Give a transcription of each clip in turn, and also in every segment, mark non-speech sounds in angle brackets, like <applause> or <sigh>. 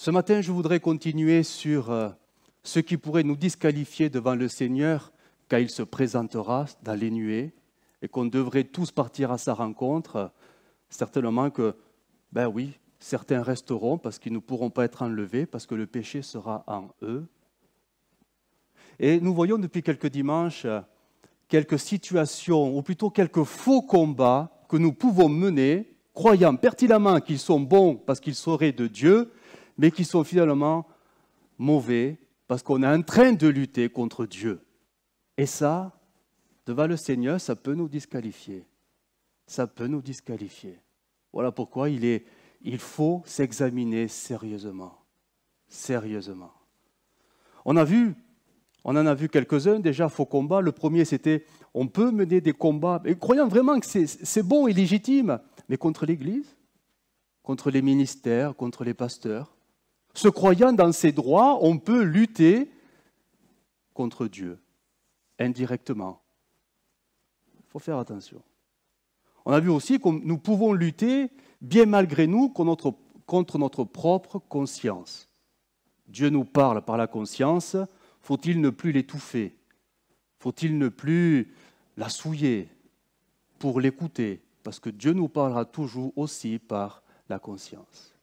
Ce matin, je voudrais continuer sur euh, ce qui pourrait nous disqualifier devant le Seigneur quand il se présentera dans les nuées et qu'on devrait tous partir à sa rencontre. Certainement que, ben oui, certains resteront parce qu'ils ne pourront pas être enlevés, parce que le péché sera en eux. Et nous voyons depuis quelques dimanches euh, quelques situations, ou plutôt quelques faux combats que nous pouvons mener, croyant pertinemment qu'ils sont bons parce qu'ils seraient de Dieu, mais qui sont finalement mauvais parce qu'on est en train de lutter contre Dieu. Et ça, devant le Seigneur, ça peut nous disqualifier. Ça peut nous disqualifier. Voilà pourquoi il, est, il faut s'examiner sérieusement. Sérieusement. On a vu, on en a vu quelques-uns déjà, faux combats. Le premier, c'était on peut mener des combats, et croyant vraiment que c'est bon et légitime, mais contre l'Église, contre les ministères, contre les pasteurs, se croyant dans ses droits, on peut lutter contre Dieu, indirectement. Il faut faire attention. On a vu aussi que nous pouvons lutter, bien malgré nous, contre notre, contre notre propre conscience. Dieu nous parle par la conscience, faut-il ne plus l'étouffer Faut-il ne plus la souiller pour l'écouter Parce que Dieu nous parlera toujours aussi par la conscience.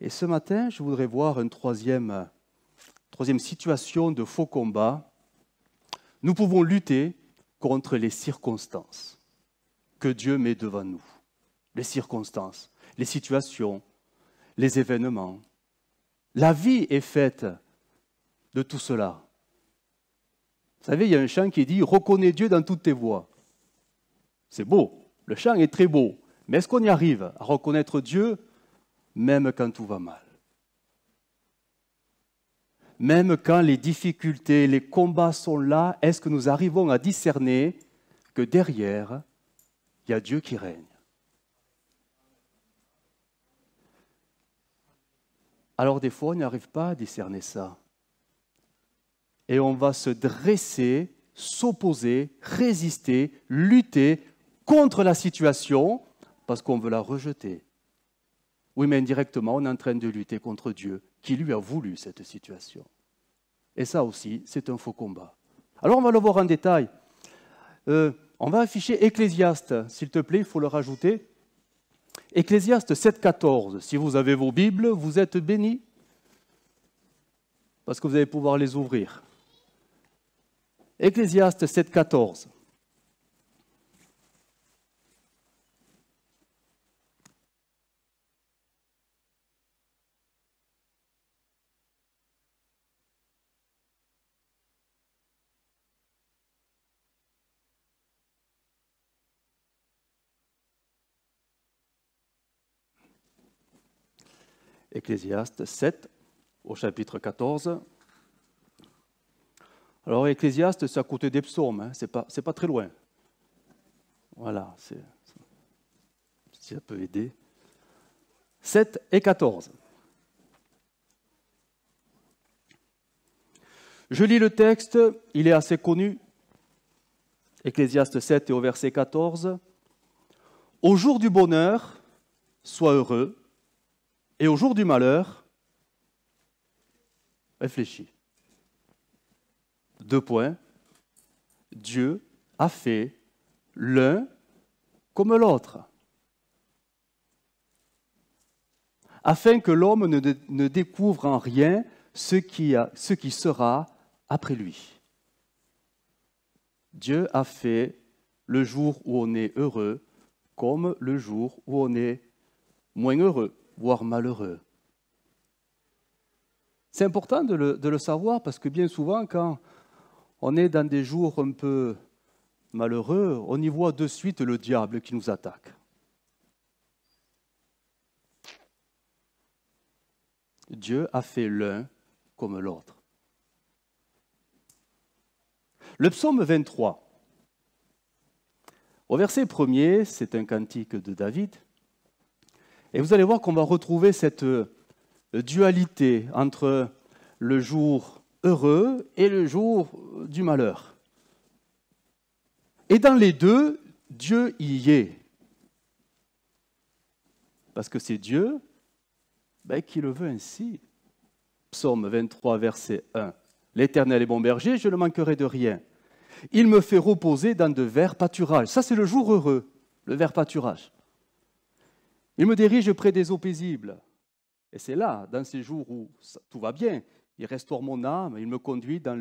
Et ce matin, je voudrais voir une euh, troisième, situation de faux combat. Nous pouvons lutter contre les circonstances que Dieu met devant nous. Les circonstances, les situations, les événements. La vie est faite de tout cela. Vous savez, il y a un chant qui dit ⁇ Reconnais Dieu dans toutes tes voies ⁇ C'est beau, le chant est très beau, mais est-ce qu'on y arrive à reconnaître Dieu même quand tout va mal. Même quand les difficultés, les combats sont là, est-ce que nous arrivons à discerner que derrière, il y a Dieu qui règne Alors des fois, on n'arrive pas à discerner ça. Et on va se dresser, s'opposer, résister, lutter contre la situation parce qu'on veut la rejeter. Oui, mais indirectement, on est en train de lutter contre Dieu, qui lui a voulu cette situation. Et ça aussi, c'est un faux combat. Alors on va le voir en détail. Euh, on va afficher Ecclésiaste, s'il te plaît, il faut le rajouter. Ecclésiaste 7.14, si vous avez vos Bibles, vous êtes bénis, parce que vous allez pouvoir les ouvrir. Ecclésiaste 7.14. Ecclésiaste 7 au chapitre 14. Alors Ecclésiaste, c'est à côté des psaumes, hein. c'est pas, très loin. Voilà, c'est, ça peut aider. 7 et 14. Je lis le texte, il est assez connu. Ecclésiaste 7 et au verset 14. Au jour du bonheur, sois heureux, et au jour du malheur, réfléchis. Deux points. Dieu a fait l'un comme l'autre, afin que l'homme ne, découvre en rien ce qui, ce qui sera après lui. Dieu a fait le jour où on est heureux comme le jour où on est moins heureux voire malheureux. C'est important de le, savoir parce que bien souvent, quand on est dans des jours un peu malheureux, on y voit de suite le diable qui nous attaque. Dieu a fait l'un comme l'autre. Le psaume 23, au verset premier, c'est un cantique de David. Et vous allez voir qu'on va retrouver cette euh, dualité entre le jour heureux et le jour du malheur. Et dans les deux, Dieu y est. Parce que c'est Dieu ben, qui le veut ainsi. Psaume 23, verset 1. L'Éternel est mon berger, je ne manquerai de rien. Il me fait reposer dans de verts pâturages. Ça, c'est le jour heureux, le vert pâturage. Il me dirige près des eaux paisibles. Et c'est là, dans ces jours où tout va bien, il restaure mon âme, il me conduit dans,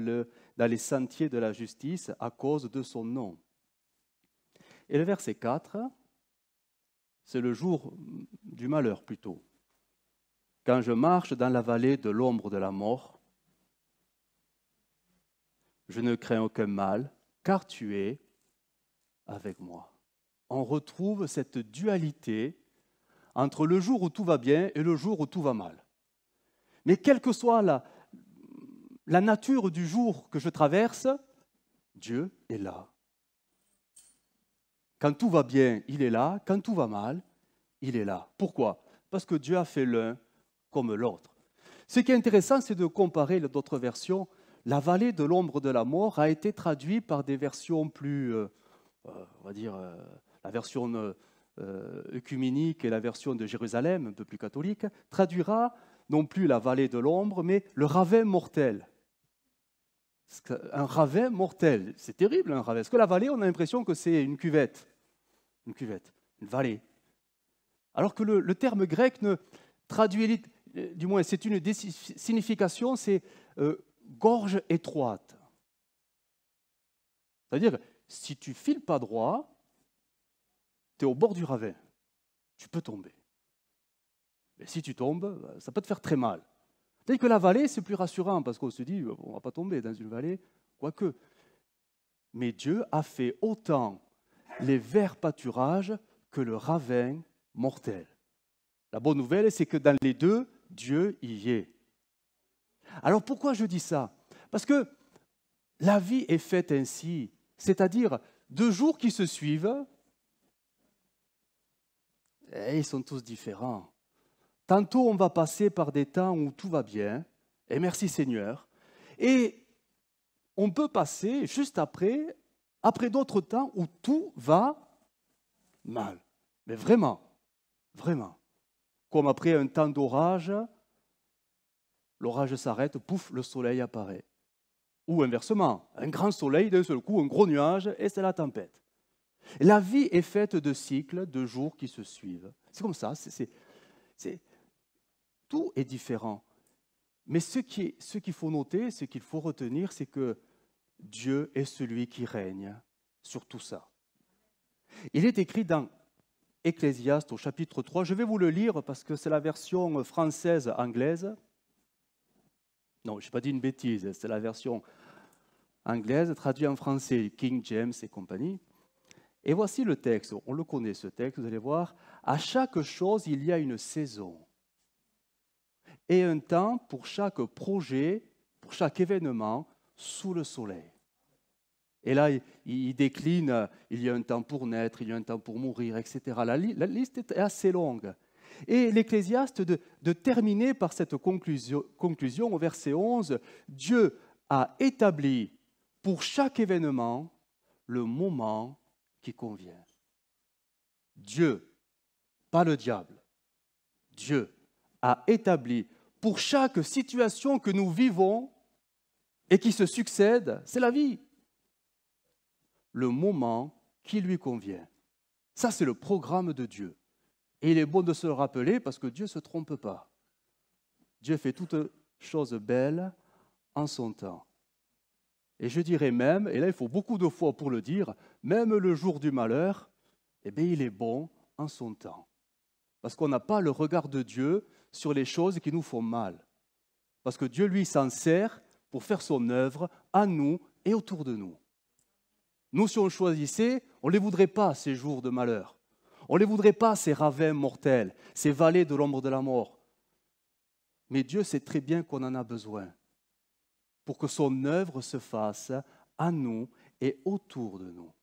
dans les sentiers de la justice à cause de son nom. Et le verset 4, c'est le jour du malheur plutôt. Quand je marche dans la vallée de l'ombre de la mort, je ne crains aucun mal, car tu es avec moi. On retrouve cette dualité entre le jour où tout va bien et le jour où tout va mal. Mais quelle que soit la, nature du jour que je traverse, Dieu est là. Quand tout va bien, il est là. Quand tout va mal, il est là. Pourquoi Parce que Dieu a fait l'un comme l'autre. Ce qui est intéressant, c'est de comparer d'autres versions. La vallée de l'ombre de la mort a été traduite par des versions plus, euh, euh, on va dire, euh, la version euh, œcuménique et la version de Jérusalem, un peu plus catholique, traduira non plus la vallée de l'ombre, mais le ravin mortel. Un ravin mortel, c'est terrible un ravin. Parce que la vallée, on a l'impression que c'est une cuvette. Une cuvette, une vallée. Alors que le, terme grec ne traduit, euh, du moins c'est une signification, c'est euh, gorge étroite. C'est-à-dire, si tu files pas droit, tu es au bord du ravin, tu peux tomber. Mais si tu tombes, bah, ça peut te faire très mal. Dès que la vallée, c'est plus rassurant parce qu'on se dit, bah, on ne va pas tomber dans une vallée, quoique. Mais Dieu a fait autant les verts pâturages que le ravin mortel. La bonne nouvelle, c'est que dans les deux, Dieu y est. Alors pourquoi je dis ça Parce que la vie est faite ainsi, c'est-à-dire deux jours qui se suivent, eh, ils sont tous différents. Tantôt, on va passer par des temps où tout va bien, et merci Seigneur. Et on peut passer juste après, après d'autres temps où tout va mal. Mais vraiment, vraiment. Comme après un temps d'orage, l'orage s'arrête, pouf, le soleil apparaît. Ou inversement, un grand soleil, d'un seul coup, un gros nuage, et c'est la tempête. La vie est faite de cycles, de jours qui se suivent. C'est comme ça, tout est différent. Mais ce, ce qu'il faut noter, ce qu'il faut retenir, c'est que Dieu est celui qui règne sur tout ça. Il est écrit dans Ecclésiaste au chapitre 3, je vais vous le lire parce que c'est la version française-anglaise. Non, je n'ai pas dit une bêtise, c'est la version anglaise traduite en français, King James et compagnie. Et voici le texte, on le connaît ce texte, vous allez voir, à chaque chose il y a une saison et un temps pour chaque projet, pour chaque événement sous le soleil. Et là, il décline, il y a un temps pour naître, il y a un temps pour mourir, etc. La, liste est assez longue. Et l'Ecclésiaste de, terminer par cette conclusion au verset 11, Dieu a établi pour chaque événement le moment qui convient. Dieu, pas le diable, Dieu a établi pour chaque situation que nous vivons et qui se succède, c'est la vie, le moment qui lui convient. Ça, c'est le programme de Dieu. Et il est bon de se le rappeler parce que Dieu ne se trompe pas. Dieu fait toutes choses belles en son temps. Et je dirais même, et là il faut beaucoup de fois pour le dire, même le jour du malheur, eh bien, il est bon en son temps. Parce qu'on n'a pas le regard de Dieu sur les choses qui nous font mal. Parce que Dieu, lui, s'en sert pour faire son œuvre à nous et autour de nous. Nous, si on choisissait, on ne les voudrait pas, ces jours de malheur. On ne les voudrait pas, ces ravins mortels, ces vallées de l'ombre de la mort. Mais Dieu sait très bien qu'on en a besoin pour que son œuvre se fasse à nous et autour de nous.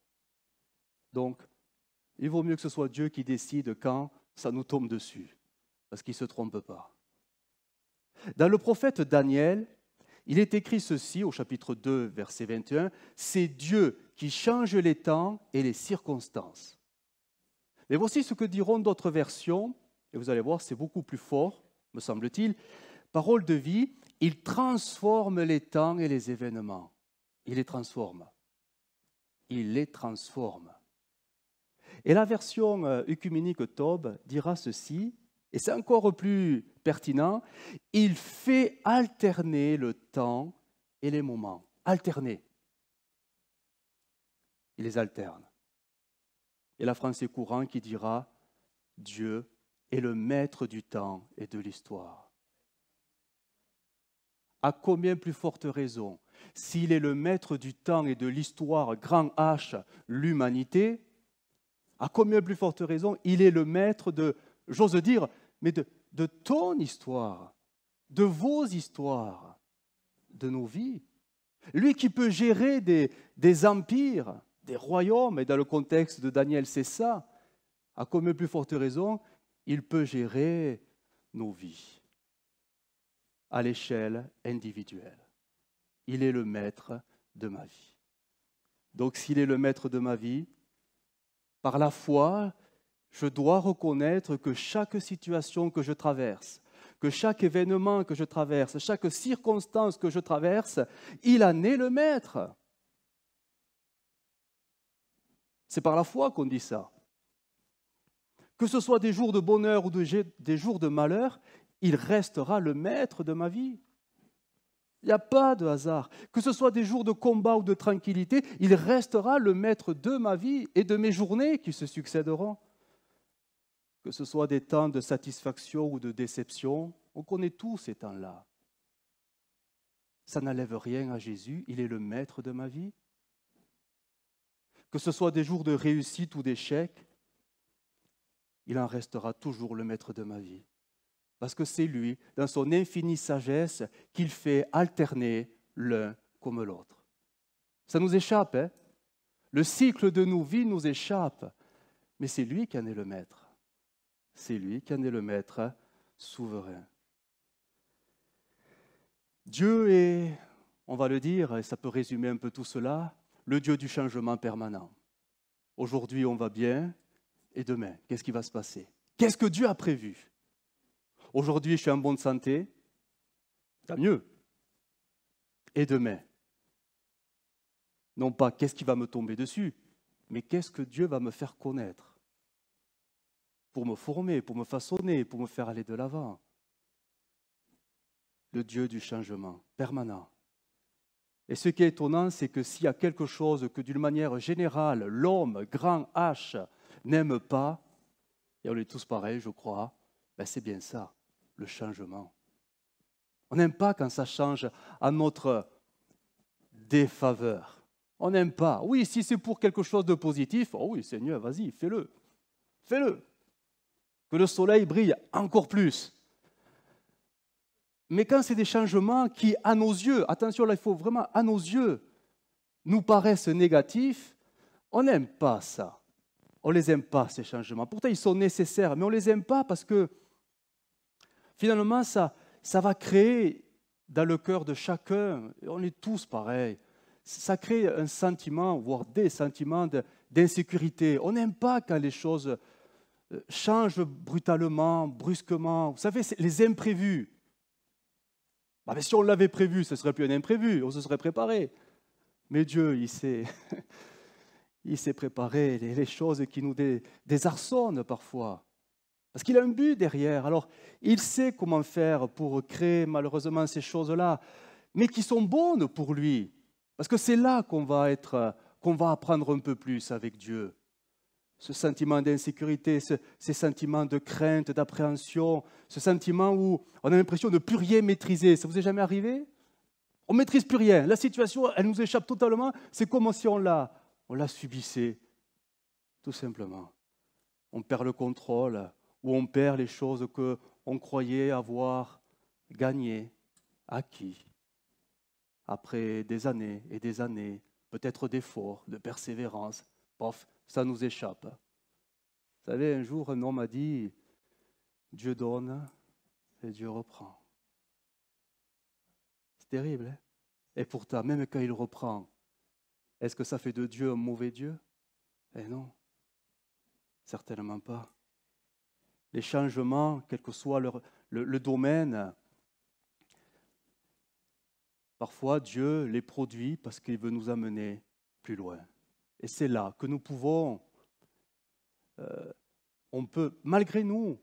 Donc, il vaut mieux que ce soit Dieu qui décide quand ça nous tombe dessus, parce qu'il ne se trompe pas. Dans le prophète Daniel, il est écrit ceci au chapitre 2, verset 21, C'est Dieu qui change les temps et les circonstances. Mais voici ce que diront d'autres versions, et vous allez voir, c'est beaucoup plus fort, me semble-t-il. Parole de vie, il transforme les temps et les événements. Il les transforme. Il les transforme. Et la version euh, œcuménique Tob dira ceci, et c'est encore plus pertinent, il fait alterner le temps et les moments. Alterner. Il les alterne. Et la français courant qui dira, Dieu est le maître du temps et de l'histoire à combien plus forte raison, s'il est le maître du temps et de l'histoire, grand H, l'humanité, à combien plus forte raison, il est le maître de, j'ose dire, mais de, ton histoire, de vos histoires, de nos vies. Lui qui peut gérer des, des empires, des royaumes, et dans le contexte de Daniel, c'est ça, à combien plus forte raison, il peut gérer nos vies à l'échelle individuelle. Il est le maître de ma vie. Donc s'il est le maître de ma vie, par la foi, je dois reconnaître que chaque situation que je traverse, que chaque événement que je traverse, chaque circonstance que je traverse, il en est le maître. C'est par la foi qu'on dit ça. Que ce soit des jours de bonheur ou des jours de malheur, il restera le maître de ma vie. Il n'y a pas de hasard. Que ce soit des jours de combat ou de tranquillité, il restera le maître de ma vie et de mes journées qui se succéderont. Que ce soit des temps de satisfaction ou de déception, on connaît tous ces temps-là. Ça n'enlève rien à Jésus, il est le maître de ma vie. Que ce soit des jours de réussite ou d'échec, il en restera toujours le maître de ma vie parce que c'est lui, dans son infinie sagesse, qu'il fait alterner l'un comme l'autre. Ça nous échappe, hein Le cycle de nos vies nous échappe, mais c'est lui qui en est le maître. C'est lui qui en est le maître souverain. Dieu est, on va le dire, et ça peut résumer un peu tout cela, le Dieu du changement permanent. Aujourd'hui, on va bien, et demain, qu'est-ce qui va se passer Qu'est-ce que Dieu a prévu aujourd'hui je suis en bonne santé, tant mieux. Et demain Non pas qu'est-ce qui va me tomber dessus, mais qu'est-ce que Dieu va me faire connaître pour me former, pour me façonner, pour me faire aller de l'avant. Le Dieu du changement permanent. Et ce qui est étonnant, c'est que s'il y a quelque chose que d'une manière générale, l'homme, grand H, n'aime pas, et on est tous pareils, je crois, ben c'est bien ça le changement. On n'aime pas quand ça change à notre défaveur. On n'aime pas. Oui, si c'est pour quelque chose de positif, oh oui, Seigneur, vas-y, fais-le. Fais-le. Que le soleil brille encore plus. Mais quand c'est des changements qui, à nos yeux, attention là, il faut vraiment, à nos yeux, nous paraissent négatifs, on n'aime pas ça. On ne les aime pas, ces changements. Pourtant, ils sont nécessaires, mais on ne les aime pas parce que Finalement, ça, ça va créer dans le cœur de chacun, on est tous pareils, ça crée un sentiment, voire des sentiments d'insécurité. On n'aime pas quand les choses euh, changent brutalement, brusquement. Vous savez, les imprévus. Ah, mais si on l'avait prévu, ce ne serait plus un imprévu, on se serait préparé. Mais Dieu, il sait. <laughs> il s'est préparé, les, choses qui nous désarçonnent parfois. Parce qu'il a un but derrière. Alors, il sait comment faire pour créer malheureusement ces choses-là, mais qui sont bonnes pour lui. Parce que c'est là qu'on va être, qu'on va apprendre un peu plus avec Dieu. Ce sentiment d'insécurité, ce, ces sentiments de crainte, d'appréhension, ce sentiment où on a l'impression de ne plus rien maîtriser. Ça vous est jamais arrivé On maîtrise plus rien. La situation, elle nous échappe totalement. C'est comme si on la, on la subissait, tout simplement. On perd le contrôle, où on perd les choses que on croyait avoir gagnées, acquis, après des années et des années, peut-être d'efforts, de persévérance, pof, ça nous échappe. Vous savez, un jour, un homme a dit, Dieu donne et Dieu reprend. C'est terrible. Hein et pourtant, même quand il reprend, est-ce que ça fait de Dieu un mauvais Dieu Eh non, certainement pas les changements, quel que soit leur, le, domaine. Parfois, Dieu les produit parce qu'il veut nous amener plus loin. Et c'est là que nous pouvons, euh, on peut, malgré nous,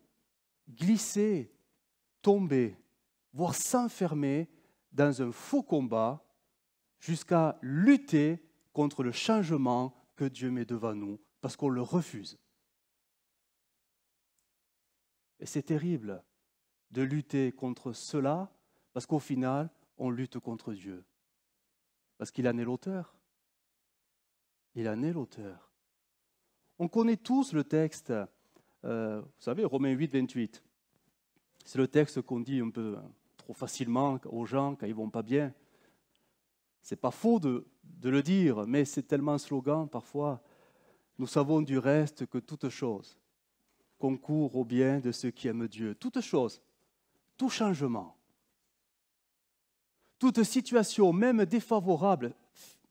glisser, tomber, voire s'enfermer dans un faux combat jusqu'à lutter contre le changement que Dieu met devant nous parce qu'on le refuse. Et c'est terrible de lutter contre cela, parce qu'au final, on lutte contre Dieu. Parce qu'il en est l'auteur. Il en est l'auteur. On connaît tous le texte, euh, vous savez, Romains 8, 28. C'est le texte qu'on dit un peu hein, trop facilement aux gens quand ils ne vont pas bien. C'est pas faux de, de le dire, mais c'est tellement un slogan parfois. Nous savons du reste que toute chose, Concours au bien de ceux qui aiment Dieu. Toute chose, tout changement, toute situation, même défavorable,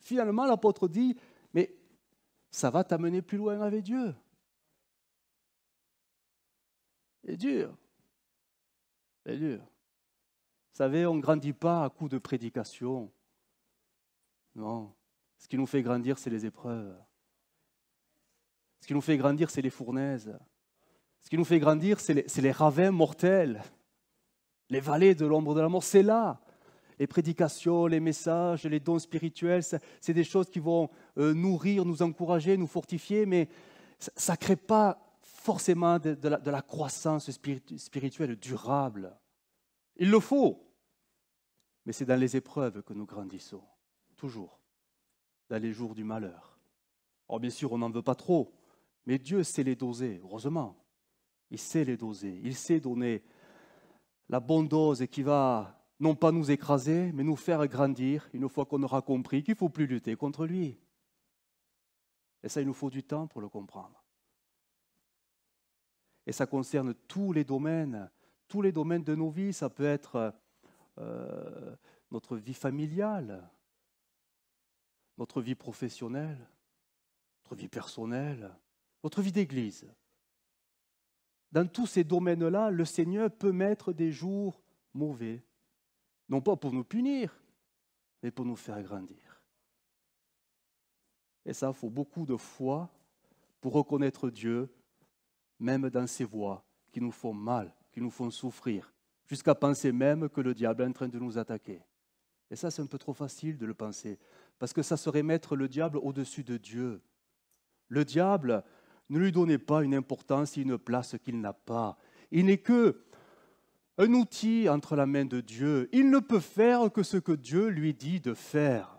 finalement l'apôtre dit, mais ça va t'amener plus loin avec Dieu. C'est dur. C'est dur. Vous savez, on ne grandit pas à coup de prédication. Non. Ce qui nous fait grandir, c'est les épreuves. Ce qui nous fait grandir, c'est les fournaises. Ce qui nous fait grandir, c'est les, ravins mortels, les vallées de l'ombre de la mort. C'est là. Les prédications, les messages, les dons spirituels, c'est des choses qui vont euh, nourrir, nous encourager, nous fortifier, mais ça ne crée pas forcément de, la, croissance spirituelle durable. Il le faut. Mais c'est dans les épreuves que nous grandissons, toujours, dans les jours du malheur. Or, bien sûr, on n'en veut pas trop, mais Dieu sait les doser, heureusement. Il sait les doser. Il sait donner la bonne dose qui va non pas nous écraser, mais nous faire grandir une fois qu'on aura compris qu'il ne faut plus lutter contre lui. Et ça, il nous faut du temps pour le comprendre. Et ça concerne tous les domaines, tous les domaines de nos vies. Ça peut être euh, notre vie familiale, notre vie professionnelle, notre vie personnelle, notre vie d'église dans tous ces domaines-là, le Seigneur peut mettre des jours mauvais. Non pas pour nous punir, mais pour nous faire grandir. Et ça, il faut beaucoup de foi pour reconnaître Dieu, même dans ses voies qui nous font mal, qui nous font souffrir, jusqu'à penser même que le diable est en train de nous attaquer. Et ça, c'est un peu trop facile de le penser, parce que ça serait mettre le diable au-dessus de Dieu. Le diable, ne lui donnez pas une importance et une place qu'il n'a pas. Il n'est que un outil entre la main de Dieu. Il ne peut faire que ce que Dieu lui dit de faire.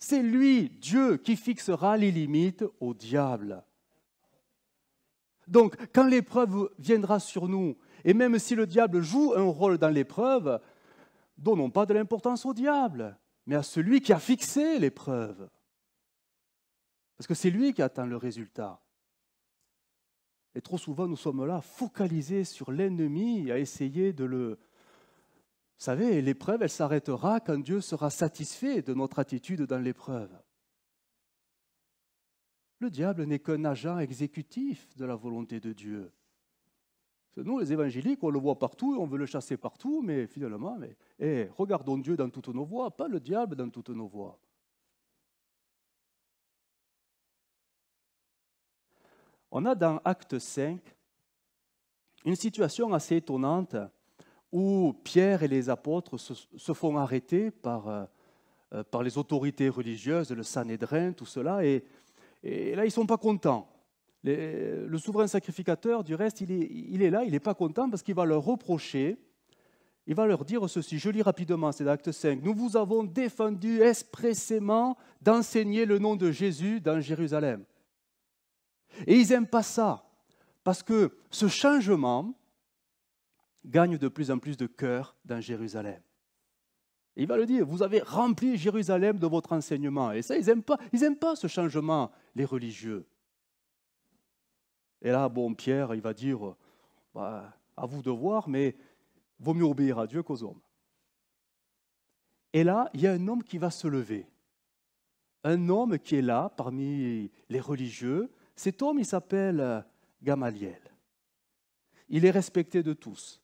C'est lui, Dieu, qui fixera les limites au diable. Donc, quand l'épreuve viendra sur nous, et même si le diable joue un rôle dans l'épreuve, donnons pas de l'importance au diable, mais à celui qui a fixé l'épreuve. Parce que c'est lui qui attend le résultat. Et trop souvent, nous sommes là, focalisés sur l'ennemi, à essayer de le... Vous savez, l'épreuve, elle s'arrêtera quand Dieu sera satisfait de notre attitude dans l'épreuve. Le diable n'est qu'un agent exécutif de la volonté de Dieu. Nous, les évangéliques, on le voit partout, on veut le chasser partout, mais finalement, mais, eh, regardons Dieu dans toutes nos voies, pas le diable dans toutes nos voies. on a dans Acte 5 une situation assez étonnante où Pierre et les apôtres se, font arrêter euh, euh, par, les autorités religieuses, le Sanhédrin, tout cela, et, là, ils ne sont pas contents. le souverain sacrificateur, du reste, il est, là, il n'est pas content parce qu'il va leur reprocher, il va leur dire ceci, je lis rapidement, c'est Acte 5, nous vous avons défendu expressément d'enseigner le nom de Jésus dans Jérusalem. Et ils n'aiment pas ça, parce que ce changement gagne de plus en plus de cœur dans Jérusalem. il va le dire, vous avez rempli Jérusalem de votre enseignement. Et ça, ils n'aiment pas, ils pas ce changement, les religieux. Et là, bon, Pierre, il va dire, bah, à vous de voir, mais vaut mieux obéir à Dieu qu'aux hommes. Et là, il y a un homme qui va se lever. Un homme qui est là parmi les religieux, cet homme, il s'appelle euh, Gamaliel. Il est respecté de tous.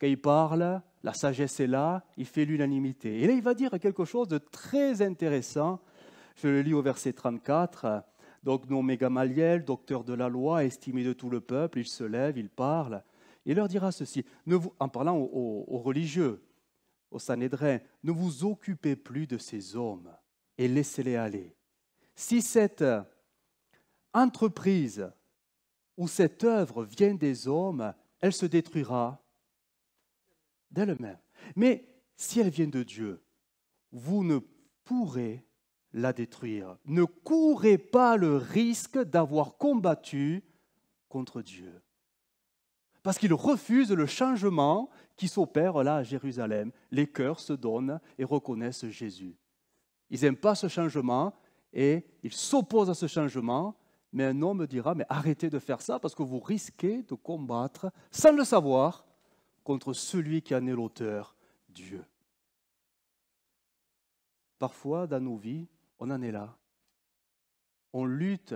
Quand il parle, la sagesse est là, il fait l'unanimité. Et là, il va dire quelque chose de très intéressant. Je le lis au verset 34. Donc nommé Gamaliel, docteur de la loi, estimé de tout le peuple, il se lève, il parle, Il leur dira ceci, ne vous, en parlant aux, aux religieux, aux Sanhédrins, ne vous occupez plus de ces hommes et laissez-les aller. Si cette entreprise où cette œuvre vient des hommes, elle se détruira d'elle-même. Mais si elle vient de Dieu, vous ne pourrez la détruire. Ne courez pas le risque d'avoir combattu contre Dieu. Parce qu'il refuse le changement qui s'opère là à Jérusalem. Les cœurs se donnent et reconnaissent Jésus. Ils n'aiment pas ce changement et ils s'opposent à ce changement mais un homme dira, mais arrêtez de faire ça parce que vous risquez de combattre, sans le savoir, contre celui qui en est l'auteur, Dieu. Parfois, dans nos vies, on en est là. On lutte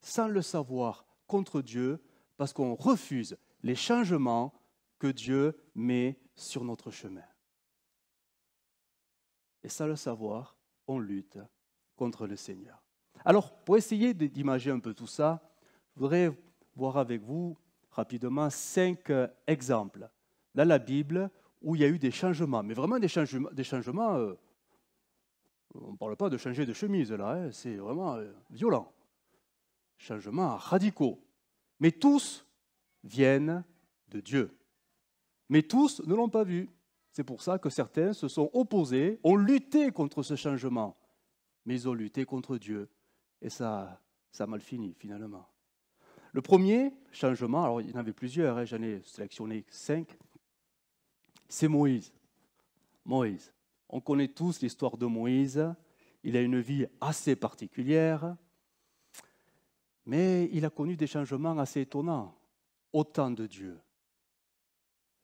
sans le savoir contre Dieu parce qu'on refuse les changements que Dieu met sur notre chemin. Et sans le savoir, on lutte contre le Seigneur. Alors, pour essayer d'imager un peu tout ça, je voudrais voir avec vous rapidement cinq euh, exemples dans la Bible où il y a eu des changements, mais vraiment des, changements, des changements. Euh, on ne parle pas de changer de chemise là, hein, c'est vraiment euh, violent. Changements radicaux. Mais tous viennent de Dieu. Mais tous ne l'ont pas vu. C'est pour ça que certains se sont opposés, ont lutté contre ce changement. Mais ils ont lutté contre Dieu. Et ça, ça a mal fini, finalement. Le premier changement, alors il y en avait plusieurs, hein, j'en ai sélectionné cinq, c'est Moïse. Moïse. On connaît tous l'histoire de Moïse. Il a une vie assez particulière, mais il a connu des changements assez étonnants au temps de Dieu.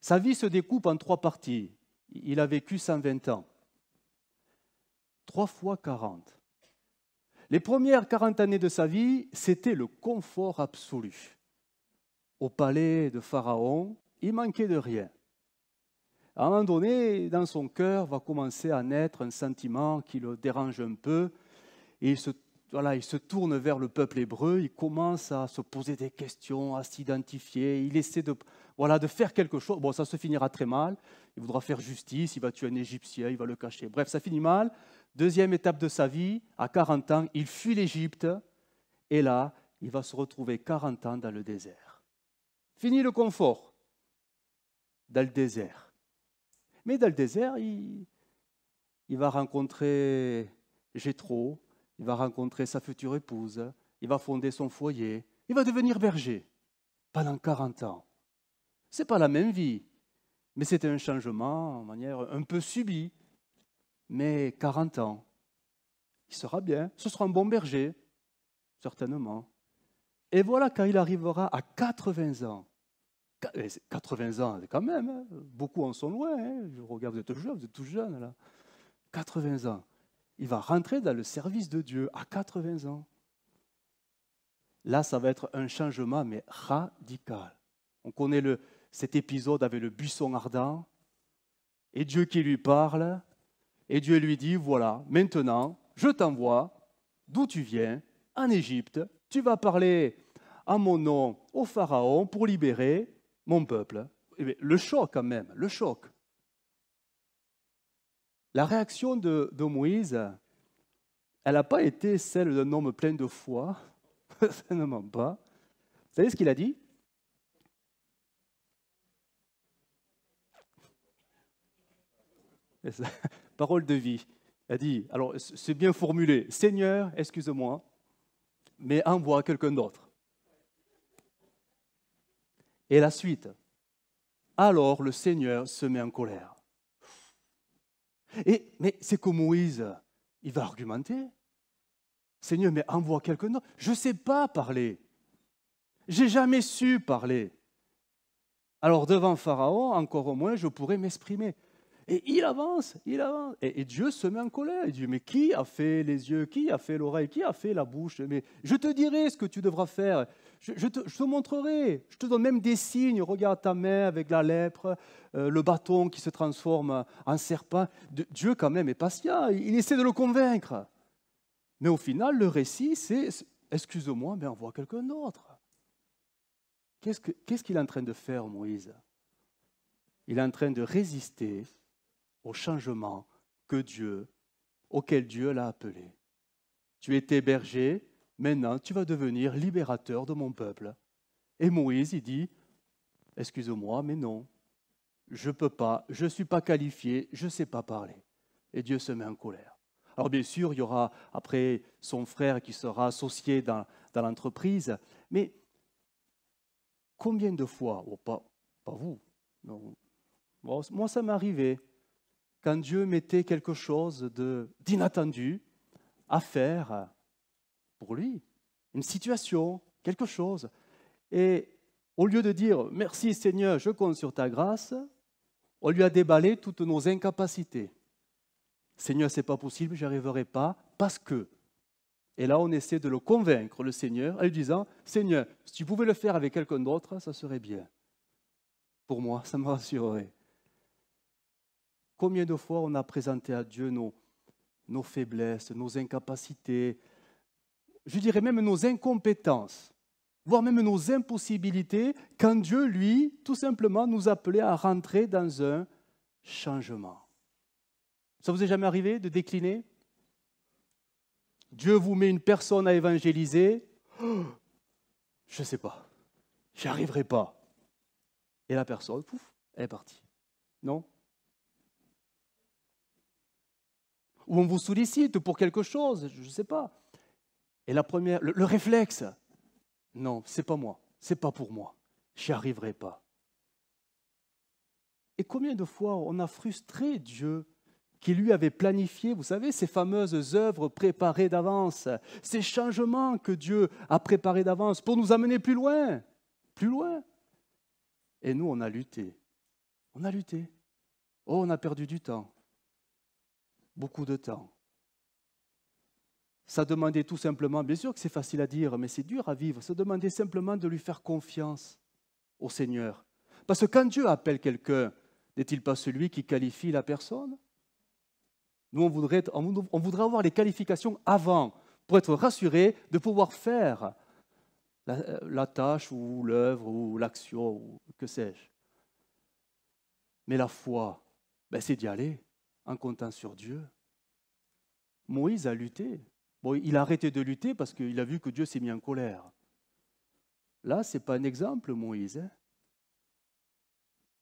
Sa vie se découpe en trois parties. Il a vécu 120 ans, trois fois 40. Les premières 40 années de sa vie, c'était le confort absolu. Au palais de Pharaon, il manquait de rien. À un moment donné, dans son cœur va commencer à naître un sentiment qui le dérange un peu. Et il se, voilà, il se tourne vers le peuple hébreu, il commence à se poser des questions, à s'identifier, il essaie de, voilà, de faire quelque chose. Bon, ça se finira très mal. Il voudra faire justice, il va tuer un Égyptien, il va le cacher. Bref, ça finit mal. Deuxième étape de sa vie, à 40 ans, il fuit l'Égypte et là, il va se retrouver 40 ans dans le désert. Fini le confort, dans le désert. Mais dans le désert, il, va rencontrer Jétro, il va rencontrer sa future épouse, il va fonder son foyer, il va devenir berger pendant 40 ans. Ce n'est pas la même vie, mais c'était un changement, en manière un peu subi, mais 40 ans, il sera bien, ce sera un bon berger, certainement. Et voilà quand il arrivera à 80 ans. 80 eh, ans, quand même, hein. beaucoup en sont loin. Hein. Je regarde, vous êtes vous êtes tout jeune là. 80 ans. Il va rentrer dans le service de Dieu à 80 ans. Là, ça va être un changement, mais radical. On connaît le, cet épisode avec le buisson ardent et Dieu qui lui parle et Dieu lui dit, voilà, maintenant, je t'envoie d'où tu viens, en Égypte, tu vas parler à mon nom au Pharaon pour libérer mon peuple. Eh le choc quand même, le choc. La réaction de, Moïse, elle n'a pas été celle d'un homme plein de foi, Ça <laughs> ne certainement pas. Vous savez ce qu'il a dit parole de vie. a dit, alors c'est bien formulé, Seigneur, excuse-moi, mais envoie quelqu'un d'autre. Et la suite, alors le Seigneur se met en colère. Et, mais c'est comme Moïse, il va argumenter. Seigneur, mais envoie quelqu'un d'autre. Je ne sais pas parler. J'ai jamais su parler. Alors devant Pharaon, encore au moins, je pourrais m'exprimer. Et il avance, il avance. Et, Dieu se met en colère. Il dit, mais qui a fait les yeux Qui a fait l'oreille Qui a fait la bouche Mais je te dirai ce que tu devras faire. Je, te, montrerai. Je te donne même des signes. Regarde ta mère avec la lèpre, euh, le bâton qui se transforme en serpent. Dieu quand même est patient. Il, essaie de le convaincre. Mais au final, le récit, c'est, excuse-moi, mais on voit quelqu'un d'autre. Qu'est-ce qu'il est en train de faire, Moïse Il est en train de résister au changement que Dieu, auquel Dieu l'a appelé. Tu étais berger, maintenant tu vas devenir libérateur de mon peuple. Et Moïse, il dit, excuse-moi, mais non, je ne peux pas, je ne suis pas qualifié, je ne sais pas parler. Et Dieu se met en colère. Alors bien sûr, il y aura après son frère qui sera associé dans, l'entreprise, mais combien de fois, pas, pas vous, moi ça m'est arrivé, quand Dieu mettait quelque chose d'inattendu à faire pour lui, une situation, quelque chose. Et au lieu de dire merci Seigneur, je compte sur ta grâce, on lui a déballé toutes nos incapacités. Seigneur, c'est pas possible, n'y arriverai pas parce que. Et là, on essaie de le convaincre, le Seigneur, en lui disant Seigneur, si tu pouvais le faire avec quelqu'un d'autre, ça serait bien. Pour moi, ça me rassurerait. Combien de fois on a présenté à Dieu nos, nos faiblesses, nos incapacités, je dirais même nos incompétences, voire même nos impossibilités, quand Dieu, lui, tout simplement nous appelait à rentrer dans un changement. Ça vous est jamais arrivé de décliner Dieu vous met une personne à évangéliser. <gasps> je ne sais pas. J'y arriverai pas. Et la personne, pouf, elle est partie. Non ou on vous sollicite pour quelque chose, je ne sais pas. Et la première, le, réflexe, non, c'est pas moi, c'est pas pour moi, j'y arriverai pas. Et combien de fois on a frustré Dieu qui lui avait planifié, vous savez, ces fameuses œuvres préparées d'avance, ces changements que Dieu a préparés d'avance pour nous amener plus loin, plus loin. Et nous, on a lutté. On a lutté. Oh, on a perdu du temps beaucoup de temps. Ça demandait tout simplement, bien sûr que c'est facile à dire, mais c'est dur à vivre, ça demandait simplement de lui faire confiance au Seigneur. Parce que quand Dieu appelle quelqu'un, n'est-il pas celui qui qualifie la personne Nous, on, voudrait, on voudrait avoir les qualifications avant, pour être rassuré de pouvoir faire la, tâche ou l'œuvre ou l'action ou que sais-je. Mais la foi, ben, c'est d'y aller en comptant sur Dieu. Moïse a lutté. Bon, il a arrêté de lutter parce qu'il a vu que Dieu s'est mis en colère. Là, ce n'est pas un exemple, Moïse. Hein.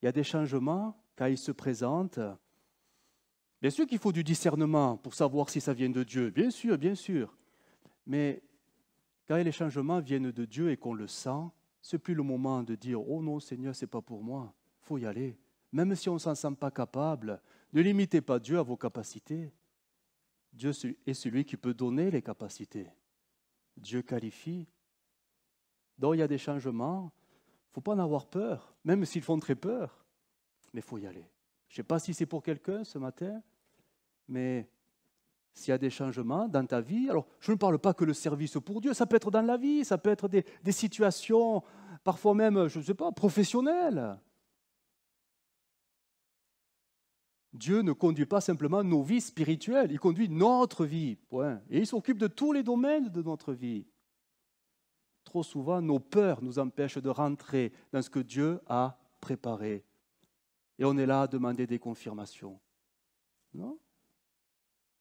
il y a des changements quand ils se présentent. Bien sûr qu'il faut du discernement pour savoir si ça vient de Dieu, bien sûr, bien sûr. Mais quand les changements viennent de Dieu et qu'on le sent, c'est plus le moment de dire Oh non, Seigneur, c'est pas pour moi, faut y aller. Même si on s'en sent pas capable, ne limitez pas Dieu à vos capacités. Dieu est celui qui peut donner les capacités. Dieu qualifie. Donc il y a des changements. Il ne faut pas en avoir peur, même s'ils font très peur. Mais il faut y aller. Je ne sais pas si c'est pour quelqu'un ce matin, mais s'il y a des changements dans ta vie, alors je ne parle pas que le service pour Dieu, ça peut être dans la vie, ça peut être des, situations, parfois même, je ne sais pas, professionnelles. Dieu ne conduit pas simplement nos vies spirituelles, il conduit notre vie, point. Et il s'occupe de tous les domaines de notre vie. Trop souvent, nos peurs nous empêchent de rentrer dans ce que Dieu a préparé. Et on est là à demander des confirmations. Non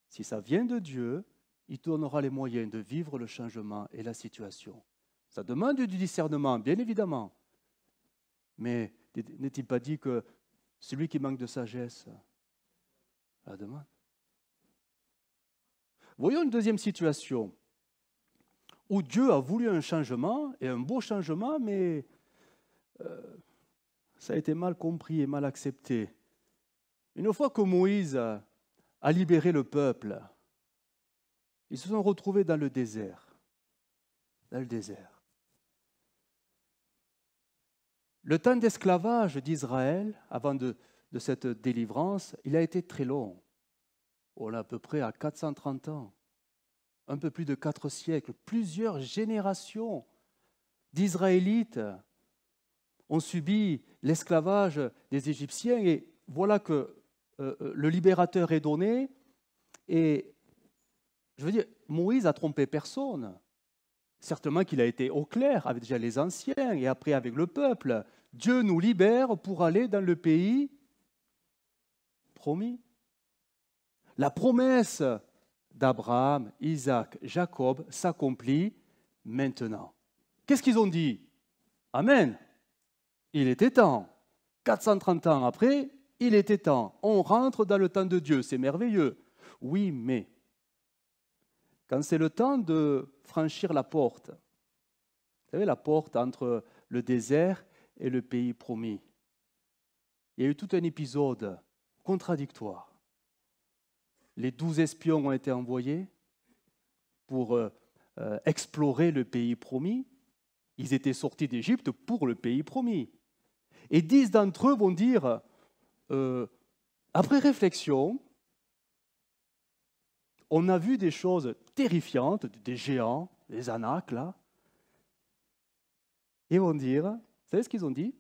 Si ça vient de Dieu, il tournera les moyens de vivre le changement et la situation. Ça demande du discernement, bien évidemment. Mais n'est-il pas dit que celui qui manque de sagesse, la Voyons une deuxième situation où Dieu a voulu un changement, et un beau changement, mais euh, ça a été mal compris et mal accepté. Une fois que Moïse a libéré le peuple, ils se sont retrouvés dans le désert. Dans le désert. Le temps d'esclavage d'Israël, avant de, de cette délivrance, il a été très long. On est à peu près à 430 ans, un peu plus de quatre siècles, plusieurs générations d'Israélites ont subi l'esclavage des Égyptiens et voilà que euh, euh, le libérateur est donné et je veux dire, Moïse a trompé personne. Certainement qu'il a été au clair avec déjà les anciens et après avec le peuple. Dieu nous libère pour aller dans le pays promis. La promesse d'Abraham, Isaac, Jacob s'accomplit maintenant. Qu'est-ce qu'ils ont dit Amen. Il était temps. 430 ans après, il était temps. On rentre dans le temps de Dieu. C'est merveilleux. Oui, mais quand c'est le temps de franchir la porte, vous savez, la porte entre le désert et le pays promis, il y a eu tout un épisode contradictoire. Les douze espions ont été envoyés pour euh, euh, explorer le pays promis. Ils étaient sortis d'Égypte pour le pays promis. Et dix d'entre eux vont dire, euh, après réflexion, on a vu des choses terrifiantes, des géants, des anacles. là, et vont dire, vous savez ce qu'ils ont dit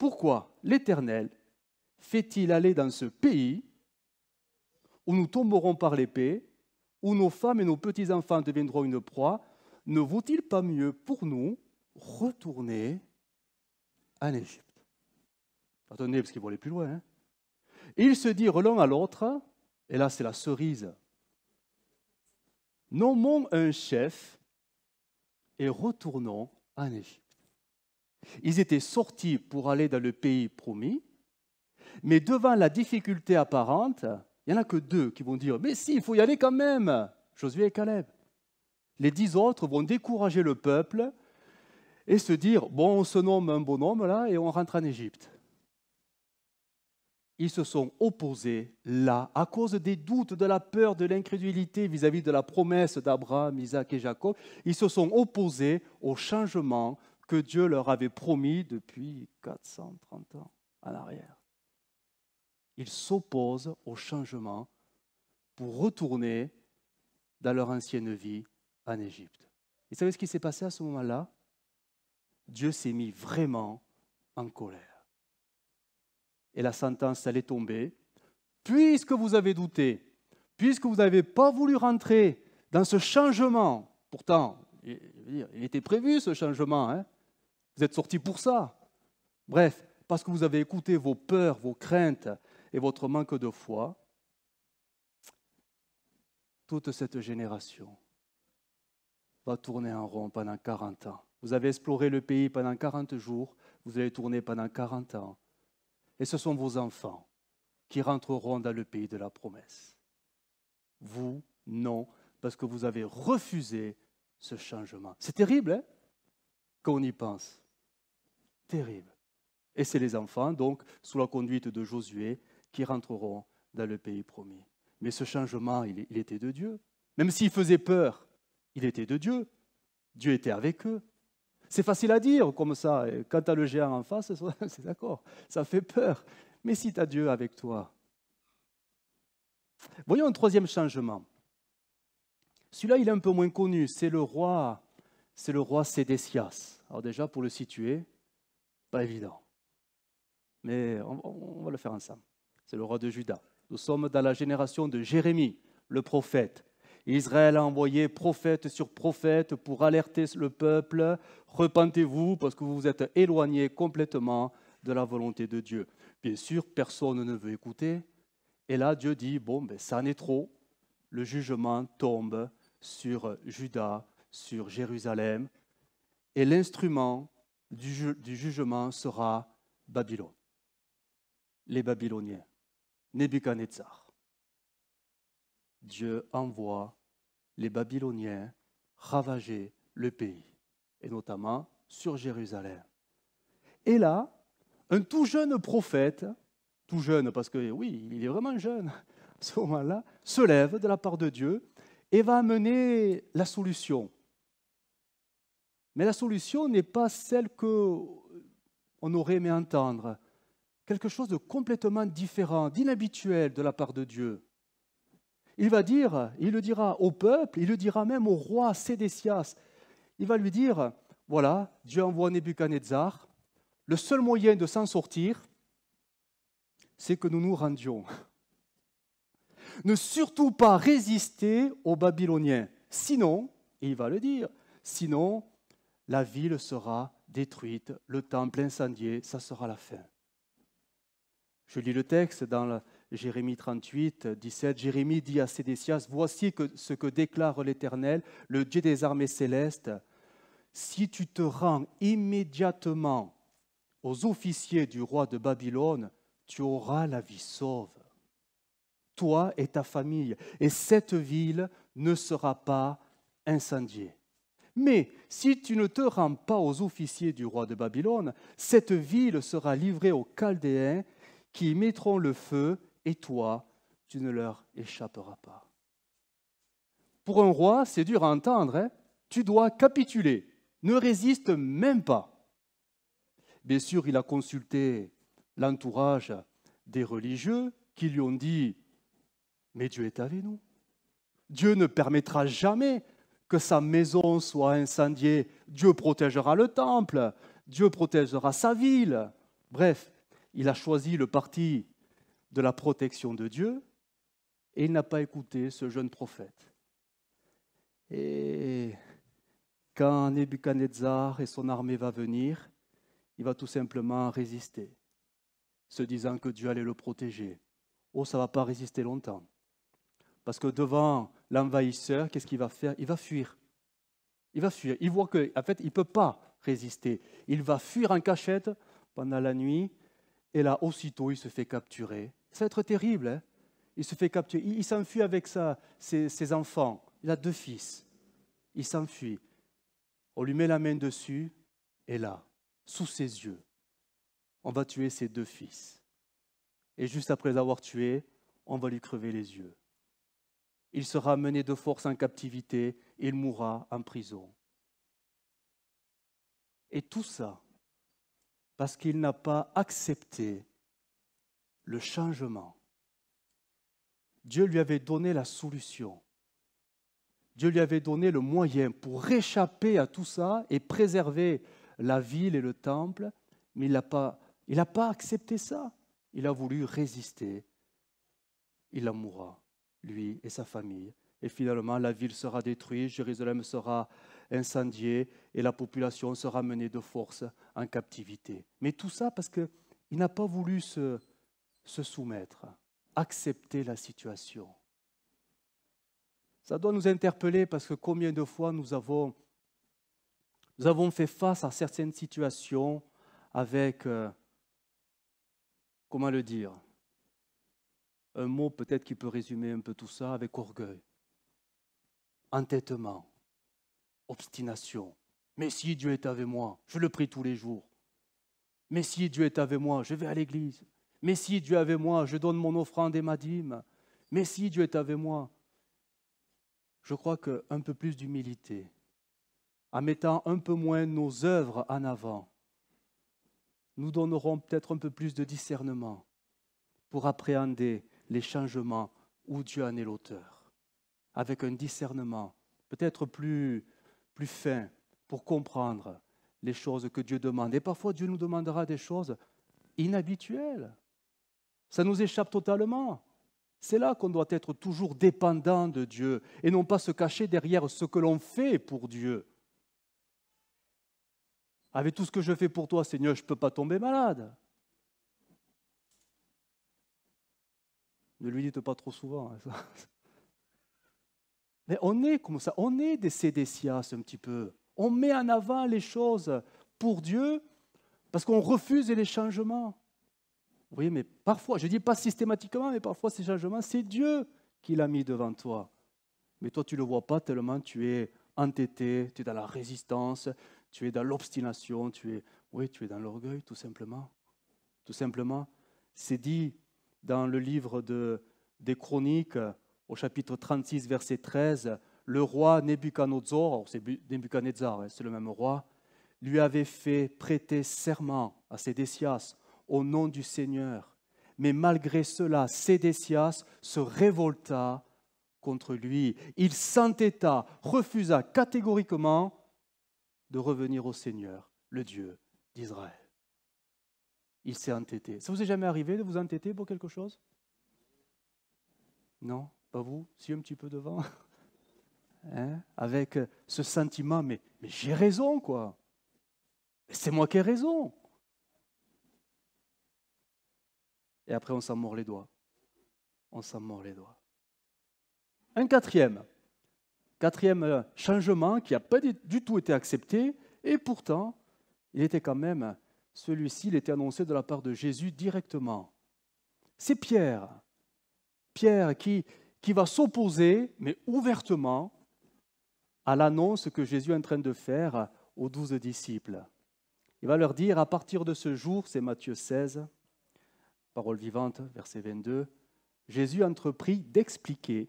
Pourquoi l'Éternel fait-il aller dans ce pays où nous tomberons par l'épée, où nos femmes et nos petits-enfants deviendront une proie Ne vaut-il pas mieux pour nous retourner en Égypte Attendez, parce qu'ils vont aller plus loin. Hein. Ils se dirent l'un à l'autre, et là c'est la cerise. Nommons un chef et retournons en Égypte. Ils étaient sortis pour aller dans le pays promis, mais devant la difficulté apparente, il n'y en a que deux qui vont dire, mais si, il faut y aller quand même, Josué et Caleb. Les dix autres vont décourager le peuple et se dire, bon, on se nomme un bonhomme là et on rentre en Égypte. Ils se sont opposés là à cause des doutes, de la peur, de l'incrédulité vis-à-vis de la promesse d'Abraham, Isaac et Jacob. Ils se sont opposés au changement que Dieu leur avait promis depuis 430 ans en arrière. Ils s'opposent au changement pour retourner dans leur ancienne vie en Égypte. Et savez ce qui s'est passé à ce moment-là Dieu s'est mis vraiment en colère. Et la sentence allait tomber. Puisque vous avez douté, puisque vous n'avez pas voulu rentrer dans ce changement, pourtant, il était prévu ce changement, hein vous êtes sortis pour ça. Bref, parce que vous avez écouté vos peurs, vos craintes et votre manque de foi, toute cette génération va tourner en rond pendant 40 ans. Vous avez exploré le pays pendant 40 jours, vous allez tourner pendant 40 ans. Et ce sont vos enfants qui rentreront dans le pays de la promesse. Vous, non, parce que vous avez refusé ce changement. C'est terrible, hein, on y pense terrible. Et c'est les enfants, donc, sous la conduite de Josué, qui rentreront dans le pays promis. Mais ce changement, il, était de Dieu. Même s'il faisait peur, il était de Dieu. Dieu était avec eux. C'est facile à dire comme ça. Quand tu as le géant en face, <laughs> c'est d'accord, ça fait peur. Mais si tu as Dieu avec toi. Voyons un troisième changement. Celui-là, il est un peu moins connu. C'est le roi, c'est le roi Sédécias. Alors déjà, pour le situer, pas évident. Mais on, va le faire ensemble. C'est le roi de Juda. Nous sommes dans la génération de Jérémie, le prophète. Israël a envoyé prophète sur prophète pour alerter le peuple. Repentez-vous parce que vous vous êtes éloigné complètement de la volonté de Dieu. Bien sûr, personne ne veut écouter. Et là, Dieu dit, bon, ben, ça n'est trop. Le jugement tombe sur Juda, sur Jérusalem. Et l'instrument du, jugement sera Babylone, les Babyloniens, Nebuchadnezzar. Dieu envoie les Babyloniens ravager le pays, et notamment sur Jérusalem. Et là, un tout jeune prophète, tout jeune parce que oui, il est vraiment jeune à ce moment-là, se lève de la part de Dieu et va amener la solution mais la solution n'est pas celle que on aurait aimé entendre. Quelque chose de complètement différent, d'inhabituel de la part de Dieu. Il va dire, il le dira au peuple, il le dira même au roi Sédécias. Il va lui dire, voilà, Dieu envoie Nebuchadnezzar. Le seul moyen de s'en sortir, c'est que nous nous rendions. Ne surtout pas résister aux Babyloniens. Sinon, et il va le dire, sinon la ville sera détruite, le temple incendié, ça sera la fin. Je lis le texte dans Jérémie 38, 17. Jérémie dit à Sédécias Voici que ce que déclare l'Éternel, le Dieu des armées célestes. Si tu te rends immédiatement aux officiers du roi de Babylone, tu auras la vie sauve, toi et ta famille, et cette ville ne sera pas incendiée. Mais si tu ne te rends pas aux officiers du roi de Babylone, cette ville sera livrée aux Chaldéens qui y mettront le feu, et toi, tu ne leur échapperas pas. Pour un roi, c'est dur à entendre, hein. tu dois capituler, ne résiste même pas. Bien sûr, il a consulté l'entourage des religieux qui lui ont dit, mais Dieu est avec nous. Dieu ne permettra jamais que sa maison soit incendiée, Dieu protégera le temple, Dieu protégera sa ville. Bref, il a choisi le parti de la protection de Dieu et il n'a pas écouté ce jeune prophète. Et quand Nebuchadnezzar et son armée va venir, il va tout simplement résister, se disant que Dieu allait le protéger. Oh, ça ne va pas résister longtemps. Parce que devant l'envahisseur, qu'est-ce qu'il va faire Il va fuir. Il va fuir. Il voit qu'en en fait, il ne peut pas résister. Il va fuir en cachette pendant la nuit, et là, aussitôt, il se fait capturer. Ça va être terrible. Hein. il se fait capturer. Il, s'enfuit avec ses, ses enfants. Il a deux fils. Il s'enfuit. On lui met la main dessus, et là, sous ses yeux, on va tuer ses deux fils. Et juste après avoir tué, on va lui crever les yeux il sera mené de force en captivité, il mourra en prison. Et tout ça parce qu'il n'a pas accepté le changement. Dieu lui avait donné la solution. Dieu lui avait donné le moyen pour échapper à tout ça et préserver la ville et le temple, mais il n'a pas, pas accepté ça. Il a voulu résister. Il en mourra lui et sa famille. Et finalement, la ville sera détruite, Jérusalem sera incendiée et la population sera menée de force en captivité. Mais tout ça parce qu'il n'a pas voulu se, soumettre, accepter la situation. Ça doit nous interpeller parce que combien de fois nous avons, fait face à certaines situations avec, euh, comment le dire, un mot peut-être qui peut résumer un peu tout ça avec orgueil, entêtement, obstination. Mais si Dieu est avec moi, je le prie tous les jours. Mais si Dieu est avec moi, je vais à l'église. Mais si Dieu est avec moi, je donne mon offrande et ma dîme. Mais si Dieu est avec moi, je crois qu'un peu plus d'humilité, en mettant un peu moins nos œuvres en avant, nous donnerons peut-être un peu plus de discernement pour appréhender les changements où Dieu en est l'auteur, avec un discernement peut-être plus, plus fin pour comprendre les choses que Dieu demande. Et parfois, Dieu nous demandera des choses inhabituelles. Ça nous échappe totalement. C'est là qu'on doit être toujours dépendant de Dieu et non pas se cacher derrière ce que l'on fait pour Dieu. Avec tout ce que je fais pour toi, Seigneur, je ne peux pas tomber malade. Ne lui dites pas trop souvent. Hein, mais on est comme ça, on est des sédécias un petit peu. On met en avant les choses pour Dieu parce qu'on refuse les changements. Vous voyez, mais parfois, je ne dis pas systématiquement, mais parfois ces changements, c'est Dieu qui l'a mis devant toi. Mais toi, tu ne le vois pas tellement tu es entêté, tu es dans la résistance, tu es dans l'obstination, tu es, oui, tu es dans l'orgueil, tout simplement. Tout simplement, c'est dit dans le livre des Chroniques, au chapitre 36, verset 13, le roi Nebuchadnezzar, c'est hein, c'est le même roi, lui avait fait prêter serment à Sédécias au nom du Seigneur. Mais malgré cela, Sédécias se révolta contre lui. Il s'entêta, refusa catégoriquement de revenir au Seigneur, le Dieu d'Israël il s'est entêté. Ça vous est jamais arrivé de vous entêter pour quelque chose Non Pas vous Si, un petit peu devant <laughs> hein Avec euh, ce sentiment, mais, mais j'ai raison, quoi. C'est moi qui ai raison. Et après, on s'en mord les doigts. On s'en mord les doigts. Un quatrième. Quatrième euh, changement qui n'a pas du tout été accepté, et pourtant, il était quand même celui-ci, il était annoncé de la part de Jésus directement. C'est Pierre. Pierre qui, qui va s'opposer, mais ouvertement, à l'annonce que Jésus est en train de faire aux douze disciples. Il va leur dire, à partir de ce jour, c'est Matthieu 16, parole vivante, verset 22, Jésus entreprit d'expliquer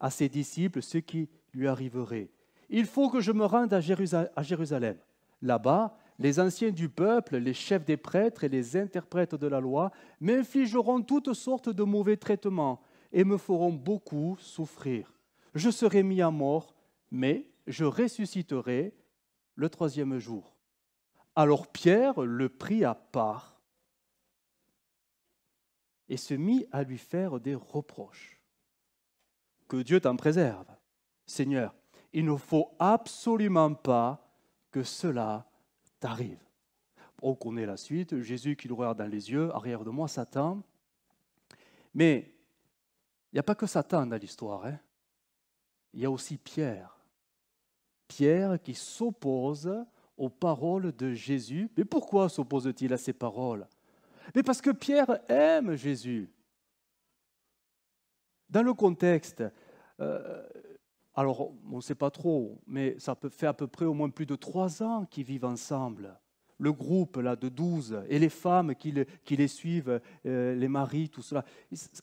à ses disciples ce qui lui arriverait. Il faut que je me rende à, Jérusalem. Là-bas, les anciens du peuple, les chefs des prêtres et les interprètes de la loi m'infligeront toutes sortes de mauvais traitements et me feront beaucoup souffrir. Je serai mis à mort, mais je ressusciterai le troisième jour. Alors Pierre le prit à part et se mit à lui faire des reproches. Que Dieu t'en préserve, Seigneur. Il ne faut absolument pas que cela arrive. On oh, connaît la suite, Jésus qui le regarde dans les yeux, arrière de moi Satan. Mais il n'y a pas que Satan dans l'histoire. Hein. il y a aussi Pierre. Pierre qui s'oppose aux paroles de Jésus. Mais pourquoi s'oppose-t-il à ces paroles Mais parce que Pierre aime Jésus. Dans le contexte, euh, alors, on ne sait pas trop, mais ça fait à peu près au moins plus de trois ans qu'ils vivent ensemble. Le groupe là de douze et les femmes qui, les suivent, euh, les maris, tout cela.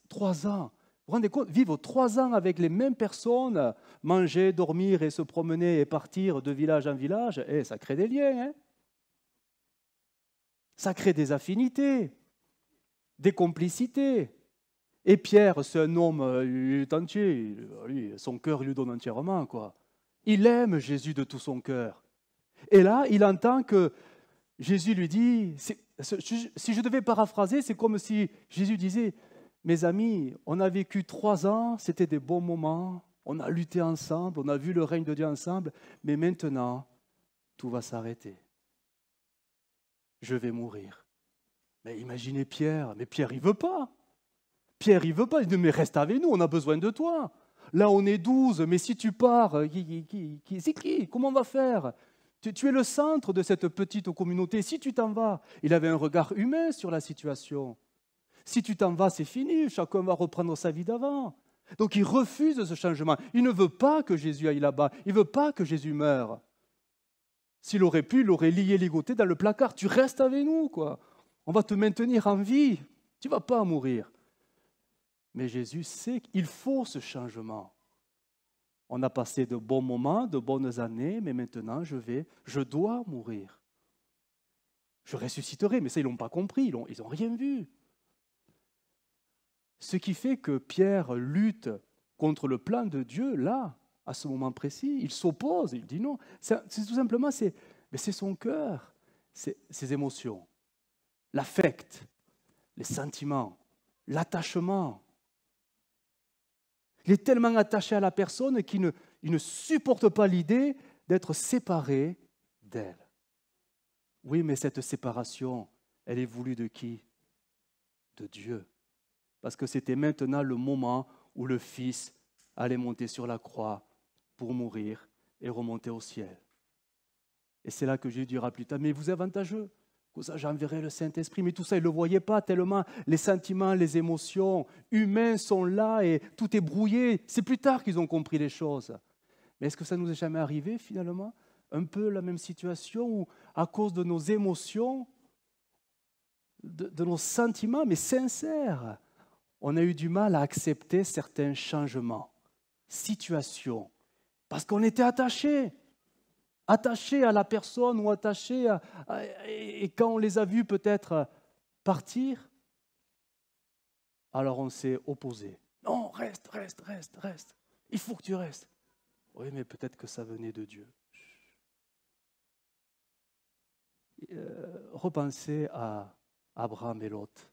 Trois ans. Vous vous rendez compte Vivre trois ans avec les mêmes personnes, manger, dormir et se promener et partir de village en village, eh, ça crée des liens. Hein. ça crée des affinités, des complicités. Et Pierre, c'est un homme euh, entier, son cœur lui donne entièrement, quoi. Il aime Jésus de tout son cœur. Et là, il entend que Jésus lui dit, si je devais paraphraser, c'est comme si Jésus disait, mes amis, on a vécu trois ans, c'était des bons moments, on a lutté ensemble, on a vu le règne de Dieu ensemble, mais maintenant, tout va s'arrêter. Je vais mourir. Mais imaginez Pierre, mais Pierre, il veut pas. Pierre, il veut pas. Il dit, mais reste avec nous, on a besoin de toi. Là, on est douze, mais si tu pars, euh, qui, qui, qui, c'est qui Comment on va faire tu, es le centre de cette petite communauté. Si tu t'en vas, il avait un regard humain sur la situation. Si tu t'en vas, c'est fini, chacun va reprendre sa vie d'avant. Donc il refuse ce changement. Il ne veut pas que Jésus aille là-bas. Il ne veut pas que Jésus meure. S'il aurait pu, il aurait lié ligoté dans le placard. Tu restes avec nous, quoi. On va te maintenir en vie. Tu ne vas pas mourir. Mais Jésus sait qu'il faut ce changement. On a passé de bons moments, de bonnes années, mais maintenant je vais, je dois mourir. Je ressusciterai, mais ça ils l'ont pas compris, ils n'ont rien vu. Ce qui fait que Pierre lutte contre le plan de Dieu là, à ce moment précis. Il s'oppose, il dit non. C'est tout simplement, c'est son cœur, ses émotions, l'affect, les sentiments, l'attachement, il est tellement attaché à la personne qu'il ne, supporte pas l'idée d'être séparé d'elle. Oui, mais cette séparation, elle est voulue de qui De Dieu. Parce que c'était maintenant le moment où le Fils allait monter sur la croix pour mourir et remonter au ciel. Et c'est là que Jésus dira plus tard, mais vous avantageux, j'enverrai le Saint-Esprit. Mais tout ça, ils ne le voyaient pas tellement. Les sentiments, les émotions humains sont là et tout est brouillé. C'est plus tard qu'ils ont compris les choses. Mais est-ce que ça nous est jamais arrivé finalement Un peu la même situation où, à cause de nos émotions, de, nos sentiments, mais sincères, on a eu du mal à accepter certains changements, situations, parce qu'on était attachés attachés à la personne ou attachés à, et quand on les a vus peut-être partir, alors on s'est opposé. Non, reste, reste, reste, reste. Il faut que tu restes. Oui, mais peut-être que ça venait de Dieu. Euh, repensez à Abraham et Lot.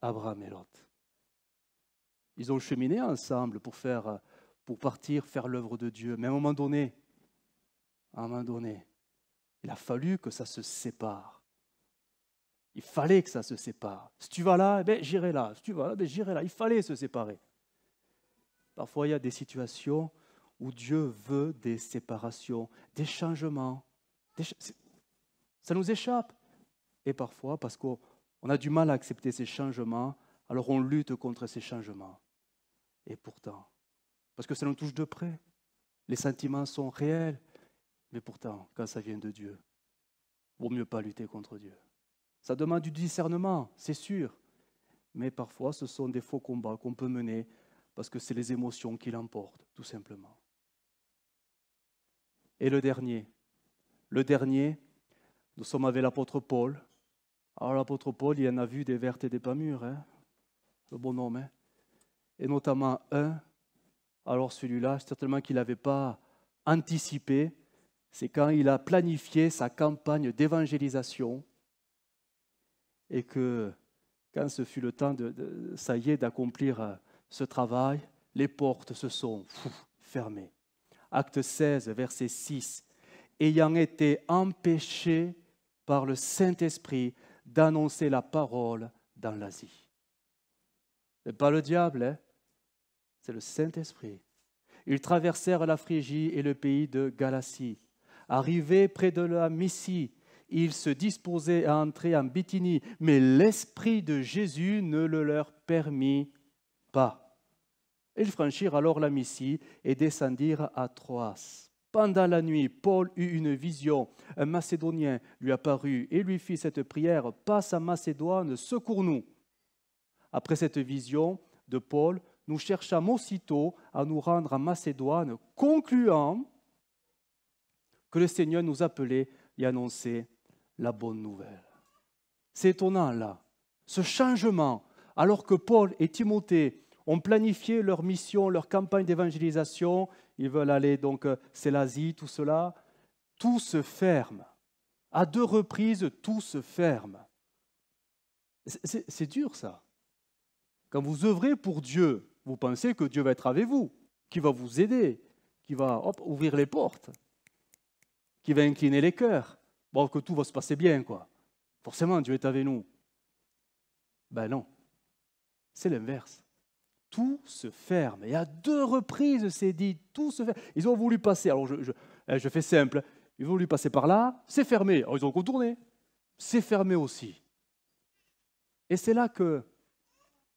Abraham et Lot. Ils ont cheminé ensemble pour, faire, pour partir faire l'œuvre de Dieu. Mais à un moment donné, à un moment donné. Il a fallu que ça se sépare. Il fallait que ça se sépare. Si tu vas là, eh ben, j'irai là. Si tu vas là, ben, j'irai là. Il fallait se séparer. Parfois, il y a des situations où Dieu veut des séparations, des changements. ça nous échappe. Et parfois, parce qu'on a du mal à accepter ces changements, alors on lutte contre ces changements. Et pourtant, parce que ça nous touche de près, les sentiments sont réels, mais pourtant, quand ça vient de Dieu, vaut mieux pas lutter contre Dieu. Ça demande du discernement, c'est sûr. Mais parfois, ce sont des faux combats qu'on peut mener parce que c'est les émotions qui l'emportent, tout simplement. Et le dernier, le dernier, nous sommes avec l'apôtre Paul. Alors l'apôtre Paul, il en a vu des vertes et des pas mûres, hein, le bonhomme. Hein et notamment un, alors celui-là, certainement qu'il n'avait pas anticipé, c'est quand il a planifié sa campagne d'évangélisation et que quand ce fut le temps de, ça y est d'accomplir euh, ce travail, les portes se sont fermées. Acte 16, verset 6. Ayant été empêchés par le Saint-Esprit d'annoncer la parole dans l'Asie. Ce n'est pas le diable, hein. c'est le Saint-Esprit. Ils traversèrent la Phrygie et le pays de Galatie. Arrivés près de la Messie, ils se disposaient à entrer en Bithynie, mais l'Esprit de Jésus ne le leur permit pas. Ils franchirent alors la Messie et descendirent à Troas. Pendant la nuit, Paul eut une vision. Un Macédonien lui apparut et lui fit cette prière Passe à Macédoine, secours-nous. Après cette vision de Paul, nous cherchâmes aussitôt à nous rendre à Macédoine, concluant que le Seigneur nous appelait et annonçait la bonne nouvelle. C'est étonnant là, ce changement, alors que Paul et Timothée ont planifié leur mission, leur campagne d'évangélisation, ils veulent aller donc, euh, c'est l'Asie, tout cela, tout se ferme. À deux reprises, tout se ferme. C'est dur ça. Quand vous œuvrez pour Dieu, vous pensez que Dieu va être avec vous, qui va vous aider, qui va ouvrir les portes qui va incliner les cœurs. Bon, que tout va se passer bien, quoi. Forcément, Dieu est avec nous. Ben non, c'est l'inverse. Tout se ferme. Et à deux reprises, c'est dit, tout se ferme. Ils ont voulu passer, alors je, eh, fais simple, ils ont voulu passer par là, c'est fermé. Alors ils ont contourné, c'est fermé aussi. Et c'est là que,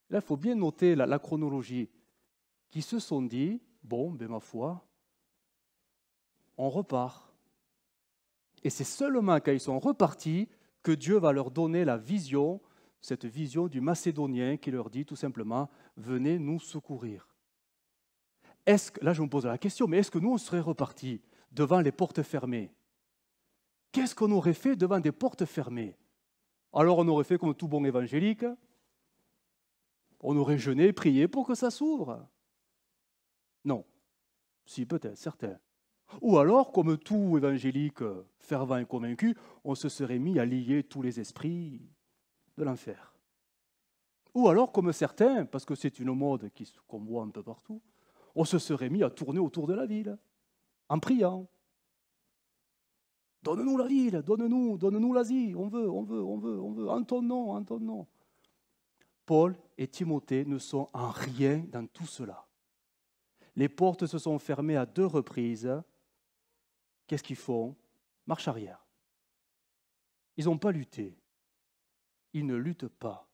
là, il faut bien noter la, la chronologie, qui se sont dit, bon, ben ma foi, on repart et c'est seulement quand ils sont repartis que Dieu va leur donner la vision, cette vision du Macédonien qui leur dit tout simplement, venez nous secourir. Est-ce que, là je me pose la question, mais est-ce que nous on serait repartis devant les portes fermées Qu'est-ce qu'on aurait fait devant des portes fermées Alors on aurait fait comme tout bon évangélique, on aurait jeûné, prié pour que ça s'ouvre. Non. Si, peut-être, certain. Ou alors, comme tout évangélique fervent et convaincu, on se serait mis à lier tous les esprits de l'enfer. Ou alors, comme certains, parce que c'est une mode qu'on voit un peu partout, on se serait mis à tourner autour de la ville, en priant. Donne-nous la ville, donne-nous, donne-nous l'Asie, on veut, on veut, on veut, on veut, en ton nom, en ton nom. Paul et Timothée ne sont en rien dans tout cela. Les portes se sont fermées à deux reprises qu'est-ce qu'ils font Marche arrière. Ils n'ont pas lutté. Ils ne luttent pas.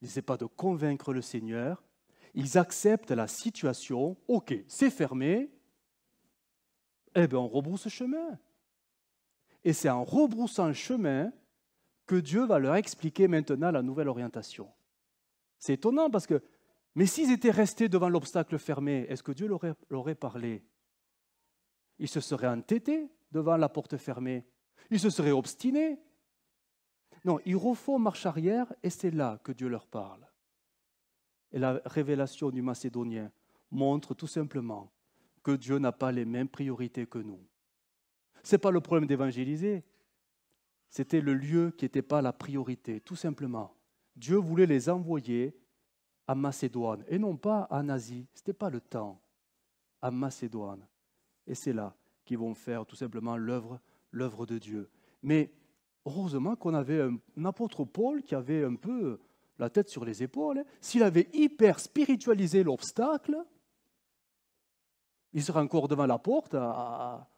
Ils n'essaient pas de convaincre le Seigneur. Ils acceptent la situation. Ok, c'est fermé. Eh bien, on rebrousse chemin. Et c'est en rebroussant chemin que Dieu va leur expliquer maintenant la nouvelle orientation. C'est étonnant parce que, mais s'ils étaient restés devant l'obstacle fermé, est-ce que Dieu leur aurait parlé ils se seraient entêtés devant la porte fermée. Ils se seraient obstinés. Non, ils refont marche arrière et c'est là que Dieu leur parle. Et la révélation du Macédonien montre tout simplement que Dieu n'a pas les mêmes priorités que nous. Ce n'est pas le problème d'évangéliser, c'était le lieu qui n'était pas la priorité, tout simplement. Dieu voulait les envoyer à Macédoine et non pas en Asie, ce n'était pas le temps, à Macédoine. Et c'est là qu'ils vont faire tout simplement l'œuvre, l'œuvre de Dieu. Mais heureusement qu'on avait un, apôtre Paul qui avait un peu la tête sur les épaules. Hein. S'il avait hyper spiritualisé l'obstacle, il serait encore devant la porte à,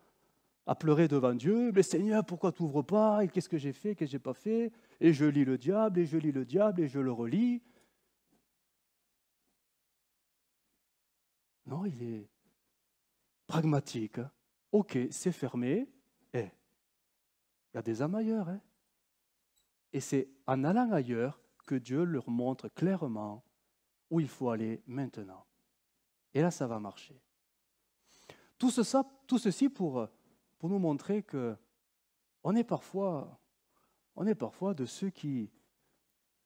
pleurer devant Dieu. Mais Seigneur, pourquoi tu n'ouvres pas Et qu'est-ce que j'ai fait Qu'est-ce que j'ai pas fait Et je lis le diable, et je lis le diable, et je le relis. Non, il est, pragmatique. Ok, c'est fermé, et eh, il y a des âmes ailleurs. Hein. et c'est en allant ailleurs que Dieu leur montre clairement où il faut aller maintenant. Et là, ça va marcher. Tout, ce, tout ceci pour, nous montrer que on est parfois, de ceux qui,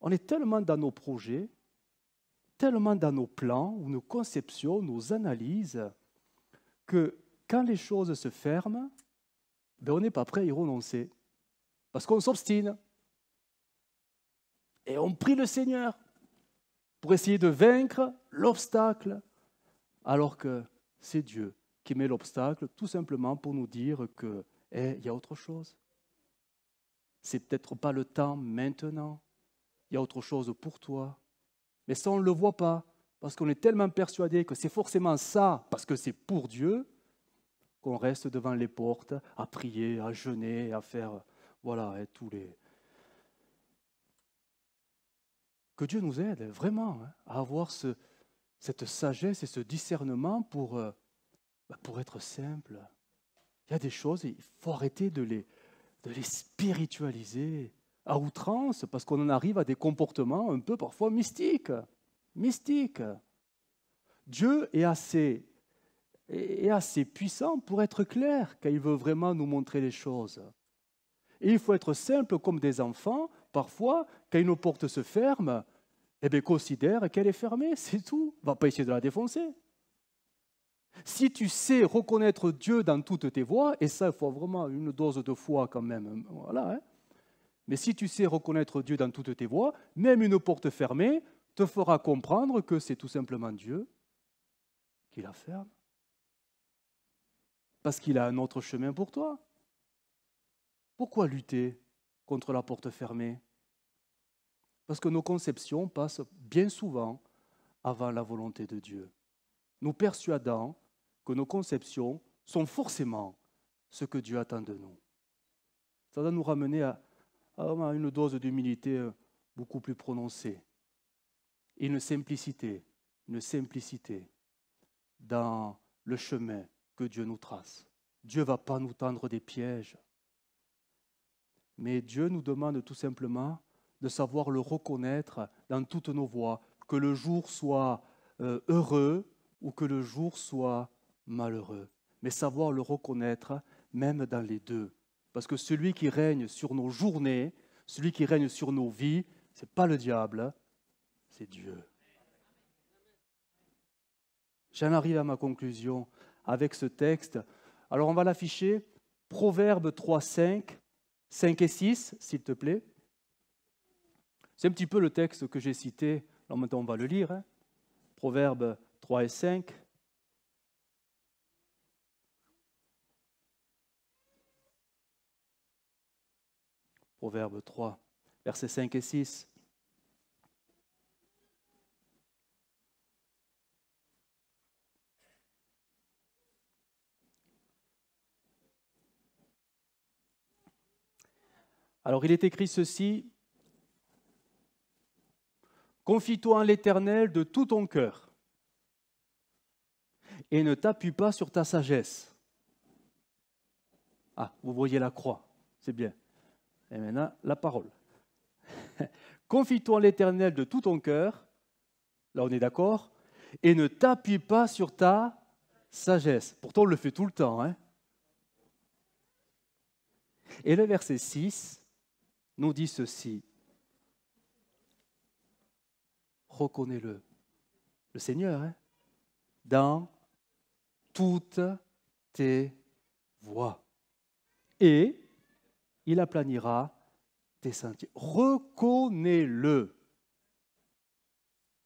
on est tellement dans nos projets, tellement dans nos plans, nos conceptions, nos analyses, que quand les choses se ferment, ben on n'est pas prêt à y renoncer. Parce qu'on s'obstine. Et on prie le Seigneur pour essayer de vaincre l'obstacle. Alors que c'est Dieu qui met l'obstacle tout simplement pour nous dire que eh, il y a autre chose. C'est peut-être pas le temps maintenant. Il y a autre chose pour toi. Mais ça, on ne le voit pas parce qu'on est tellement persuadé que c'est forcément ça, parce que c'est pour Dieu, qu'on reste devant les portes à prier, à jeûner, à faire, voilà, et tous les... Que Dieu nous aide vraiment hein, à avoir cette sagesse et ce discernement pour, euh, bah, pour être simple. Il y a des choses, il faut arrêter de les, de les spiritualiser à outrance, parce qu'on en arrive à des comportements un peu parfois mystiques mystique. Dieu est assez, est assez puissant pour être clair quand il veut vraiment nous montrer les choses. Et il faut être simple comme des enfants, parfois, quand une porte se ferme, eh bien, considère qu'elle est fermée, c'est tout. Va pas essayer de la défoncer. Si tu sais reconnaître Dieu dans toutes tes voies, et ça, il faut vraiment une dose de foi quand même, voilà. Hein. Mais si tu sais reconnaître Dieu dans toutes tes voies, même une porte fermée, te fera comprendre que c'est tout simplement Dieu qui la ferme. Parce qu'il a un autre chemin pour toi. Pourquoi lutter contre la porte fermée Parce que nos conceptions passent bien souvent avant la volonté de Dieu, nous persuadant que nos conceptions sont forcément ce que Dieu attend de nous. Ça doit nous ramener à, à une dose d'humilité beaucoup plus prononcée et une simplicité, une simplicité dans le chemin que Dieu nous trace. Dieu ne va pas nous tendre des pièges, mais Dieu nous demande tout simplement de savoir le reconnaître dans toutes nos voies, que le jour soit euh, heureux ou que le jour soit malheureux, mais savoir le reconnaître même dans les deux. Parce que celui qui règne sur nos journées, celui qui règne sur nos vies, ce n'est pas le diable, c'est Dieu. J'en arrive à ma conclusion avec ce texte. Alors on va l'afficher. Proverbe 3, 5, 5 et 6, s'il te plaît. C'est un petit peu le texte que j'ai cité. En on va le lire. Hein. Proverbe 3 et 5. Proverbe 3, versets 5 et 6. Alors il est écrit ceci, Confie-toi en l'Éternel de tout ton cœur et ne t'appuie pas sur ta sagesse. Ah, vous voyez la croix, c'est bien. Et maintenant, la parole. <laughs> Confie-toi en l'Éternel de tout ton cœur, là on est d'accord, et ne t'appuie pas sur ta sagesse. Pourtant, on le fait tout le temps. Hein et le verset 6, nous dit ceci. Reconnais-le, le Seigneur, hein, dans toutes tes voies. Et il aplanira tes sentiers. Reconnais-le.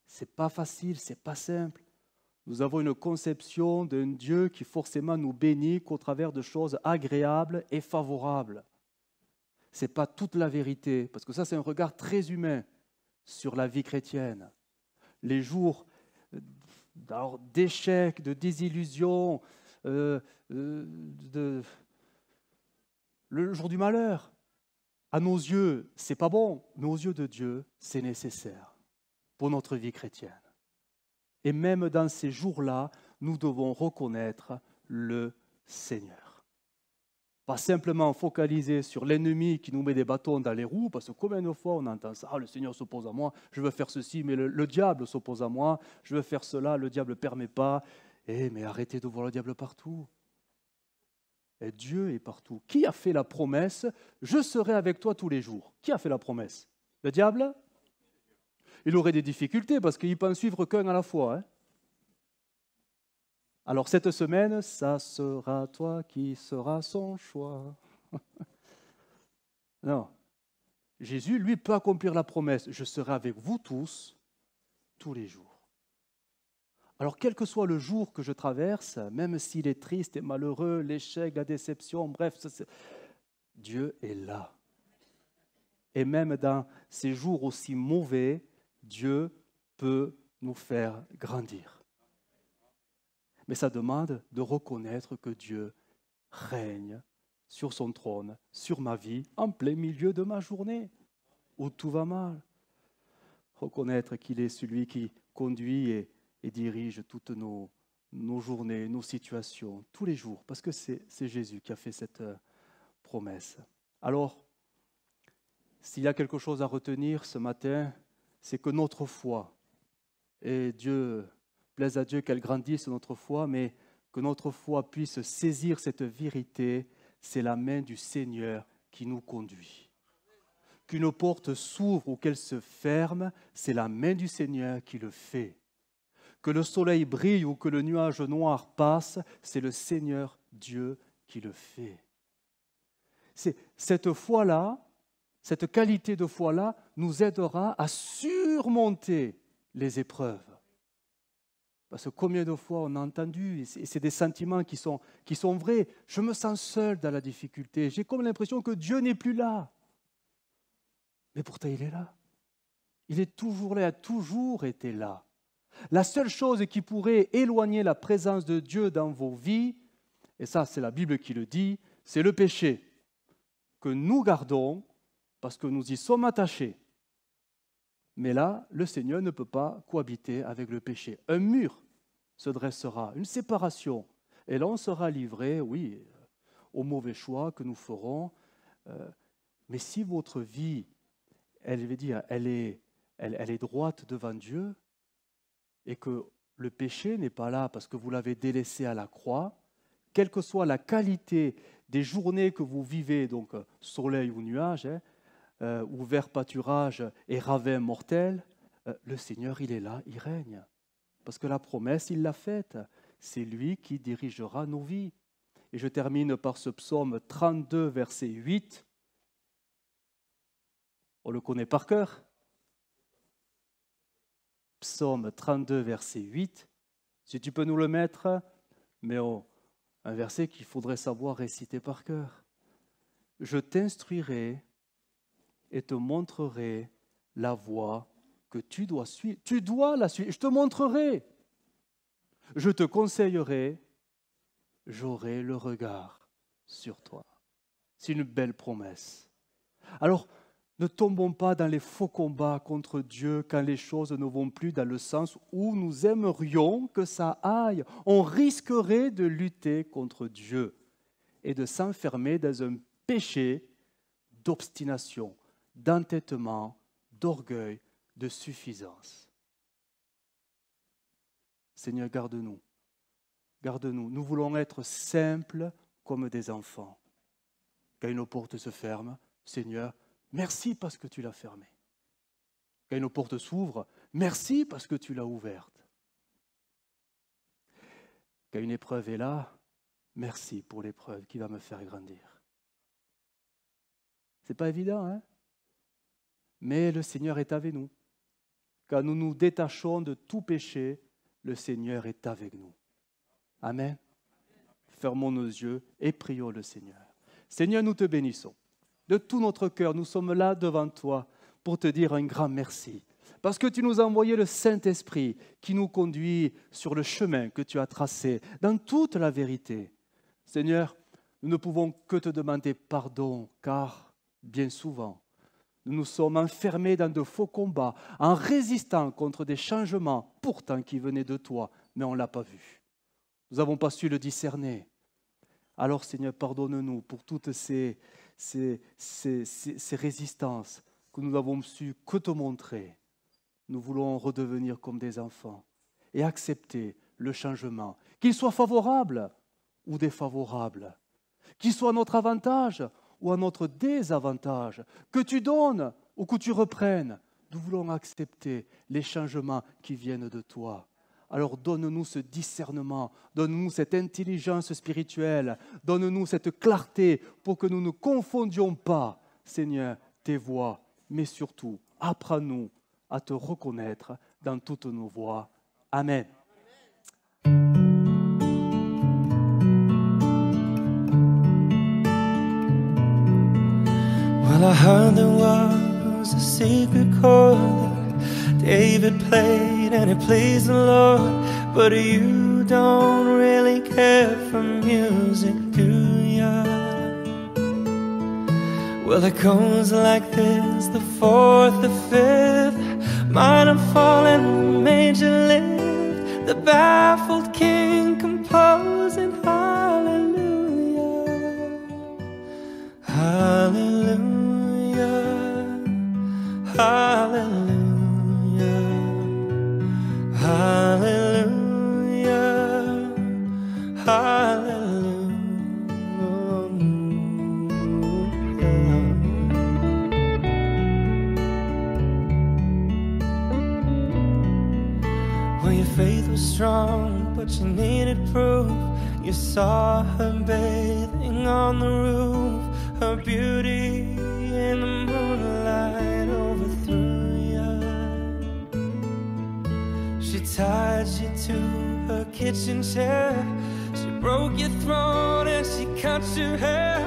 C'est pas facile, c'est pas simple. Nous avons une conception d'un Dieu qui forcément nous bénit qu'au travers de choses agréables et favorables ce n'est pas toute la vérité, parce que ça, c'est un regard très humain sur la vie chrétienne. Les jours euh, d'échecs, de désillusions, euh, euh, de... le jour du malheur, à nos yeux, c'est pas bon, mais aux yeux de Dieu, c'est nécessaire pour notre vie chrétienne. Et même dans ces jours-là, nous devons reconnaître le Seigneur simplement focaliser sur l'ennemi qui nous met des bâtons dans les roues, parce que combien de fois on entend ça, ah, le Seigneur s'oppose à moi, je veux faire ceci, mais le, diable s'oppose à moi, je veux faire cela, le diable permet pas. Eh, mais arrêtez de voir le diable partout. Et Dieu est partout. Qui a fait la promesse Je serai avec toi tous les jours. Qui a fait la promesse Le diable Il aurait des difficultés parce qu'il peut en suivre qu'un à la fois. Hein. Alors cette semaine, ça sera toi qui sera son choix. <laughs> non. Jésus, lui, peut accomplir la promesse, je serai avec vous tous tous les jours. Alors quel que soit le jour que je traverse, même s'il est triste et malheureux, l'échec, la déception, bref, Dieu est là. Et même dans ces jours aussi mauvais, Dieu peut nous faire grandir mais ça demande de reconnaître que Dieu règne sur son trône, sur ma vie, en plein milieu de ma journée, où tout va mal. Reconnaître qu'il est celui qui conduit et, dirige toutes nos, nos, journées, nos situations, tous les jours, parce que c'est Jésus qui a fait cette euh, promesse. Alors, s'il y a quelque chose à retenir ce matin, c'est que notre foi, et Dieu Plaise à Dieu qu'elle grandisse notre foi, mais que notre foi puisse saisir cette vérité. C'est la main du Seigneur qui nous conduit. Qu'une porte s'ouvre ou qu'elle se ferme, c'est la main du Seigneur qui le fait. Que le soleil brille ou que le nuage noir passe, c'est le Seigneur Dieu qui le fait. C'est cette foi-là, cette qualité de foi-là nous aidera à surmonter les épreuves. Parce que combien de fois on a entendu, et c'est des sentiments qui sont, qui sont vrais, je me sens seul dans la difficulté, j'ai comme l'impression que Dieu n'est plus là. Mais pourtant il est là. Il est toujours là, il a toujours été là. La seule chose qui pourrait éloigner la présence de Dieu dans vos vies, et ça c'est la Bible qui le dit, c'est le péché que nous gardons parce que nous y sommes attachés. Mais là, le Seigneur ne peut pas cohabiter avec le péché. Un mur se dressera, une séparation. Et là, on sera livré, oui, euh, au mauvais choix que nous ferons. Euh, mais si votre vie, elle, veut dire, elle, est, elle, est droite devant Dieu, et que le péché n'est pas là parce que vous l'avez délaissé à la croix, quelle que soit la qualité des journées que vous vivez, donc euh, soleil ou nuage, hein, euh, ouvert pâturage et ravin mortel, euh, le Seigneur, il est là, il règne. Parce que la promesse, il l'a faite. C'est lui qui dirigera nos vies. Et je termine par ce psaume 32, verset 8. On le connaît par cœur. Psaume 32, verset 8. Si tu peux nous le mettre, mais un verset qu'il faudrait savoir réciter par cœur. Je t'instruirai et te montrerai la voie que tu dois suivre. Tu dois la suivre. Je te montrerai. Je te conseillerai. J'aurai le regard sur toi. C'est une belle promesse. Alors, ne tombons pas dans les faux combats contre Dieu quand les choses ne vont plus dans le sens où nous aimerions que ça aille. On risquerait de lutter contre Dieu et de s'enfermer dans un péché d'obstination, d'entêtement, d'orgueil, de suffisance. Seigneur, garde-nous. Garde-nous. Nous voulons être simples comme des enfants. Quand une porte se ferme, Seigneur, merci parce que tu l'as fermée. Quand nos porte s'ouvre, merci parce que tu l'as ouverte. Quand une épreuve est là, merci pour l'épreuve qui va me faire grandir. C'est pas évident, hein mais le Seigneur est avec nous. Quand nous nous détachons de tout péché, le Seigneur est avec nous. Amen. Fermons nos yeux et prions le Seigneur. Seigneur, nous te bénissons. De tout notre cœur, nous sommes là devant toi pour te dire un grand merci. Parce que tu nous as envoyé le Saint-Esprit qui nous conduit sur le chemin que tu as tracé, dans toute la vérité. Seigneur, nous ne pouvons que te demander pardon, car bien souvent, nous nous sommes enfermés dans de faux combats en résistant contre des changements pourtant qui venaient de toi, mais on ne l'a pas vu. Nous n'avons pas su le discerner. Alors Seigneur, pardonne-nous pour toutes ces, résistances que nous n'avons su que te montrer. Nous voulons redevenir comme des enfants et accepter le changement, qu'il soit favorable ou défavorable, qu'il soit à notre avantage ou à notre désavantage, que tu donnes ou que tu reprennes, nous voulons accepter les changements qui viennent de toi. Alors donne-nous ce discernement, donne-nous cette intelligence spirituelle, donne-nous cette clarté pour que nous ne confondions pas, Seigneur, tes voies, mais surtout, apprends-nous à te reconnaître dans toutes nos voies. Amen. I heard there was a secret chord that David played and it pleased the Lord. But you don't really care for music, do ya? Well, it goes like this the fourth, the fifth, minor fallen, major lift, the baffled king composing. saw her bathing on the roof, her beauty in the moonlight overthrew you. She tied you to her kitchen chair, she broke your throat and she cut your hair,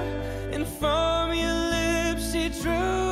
and from your lips she drew.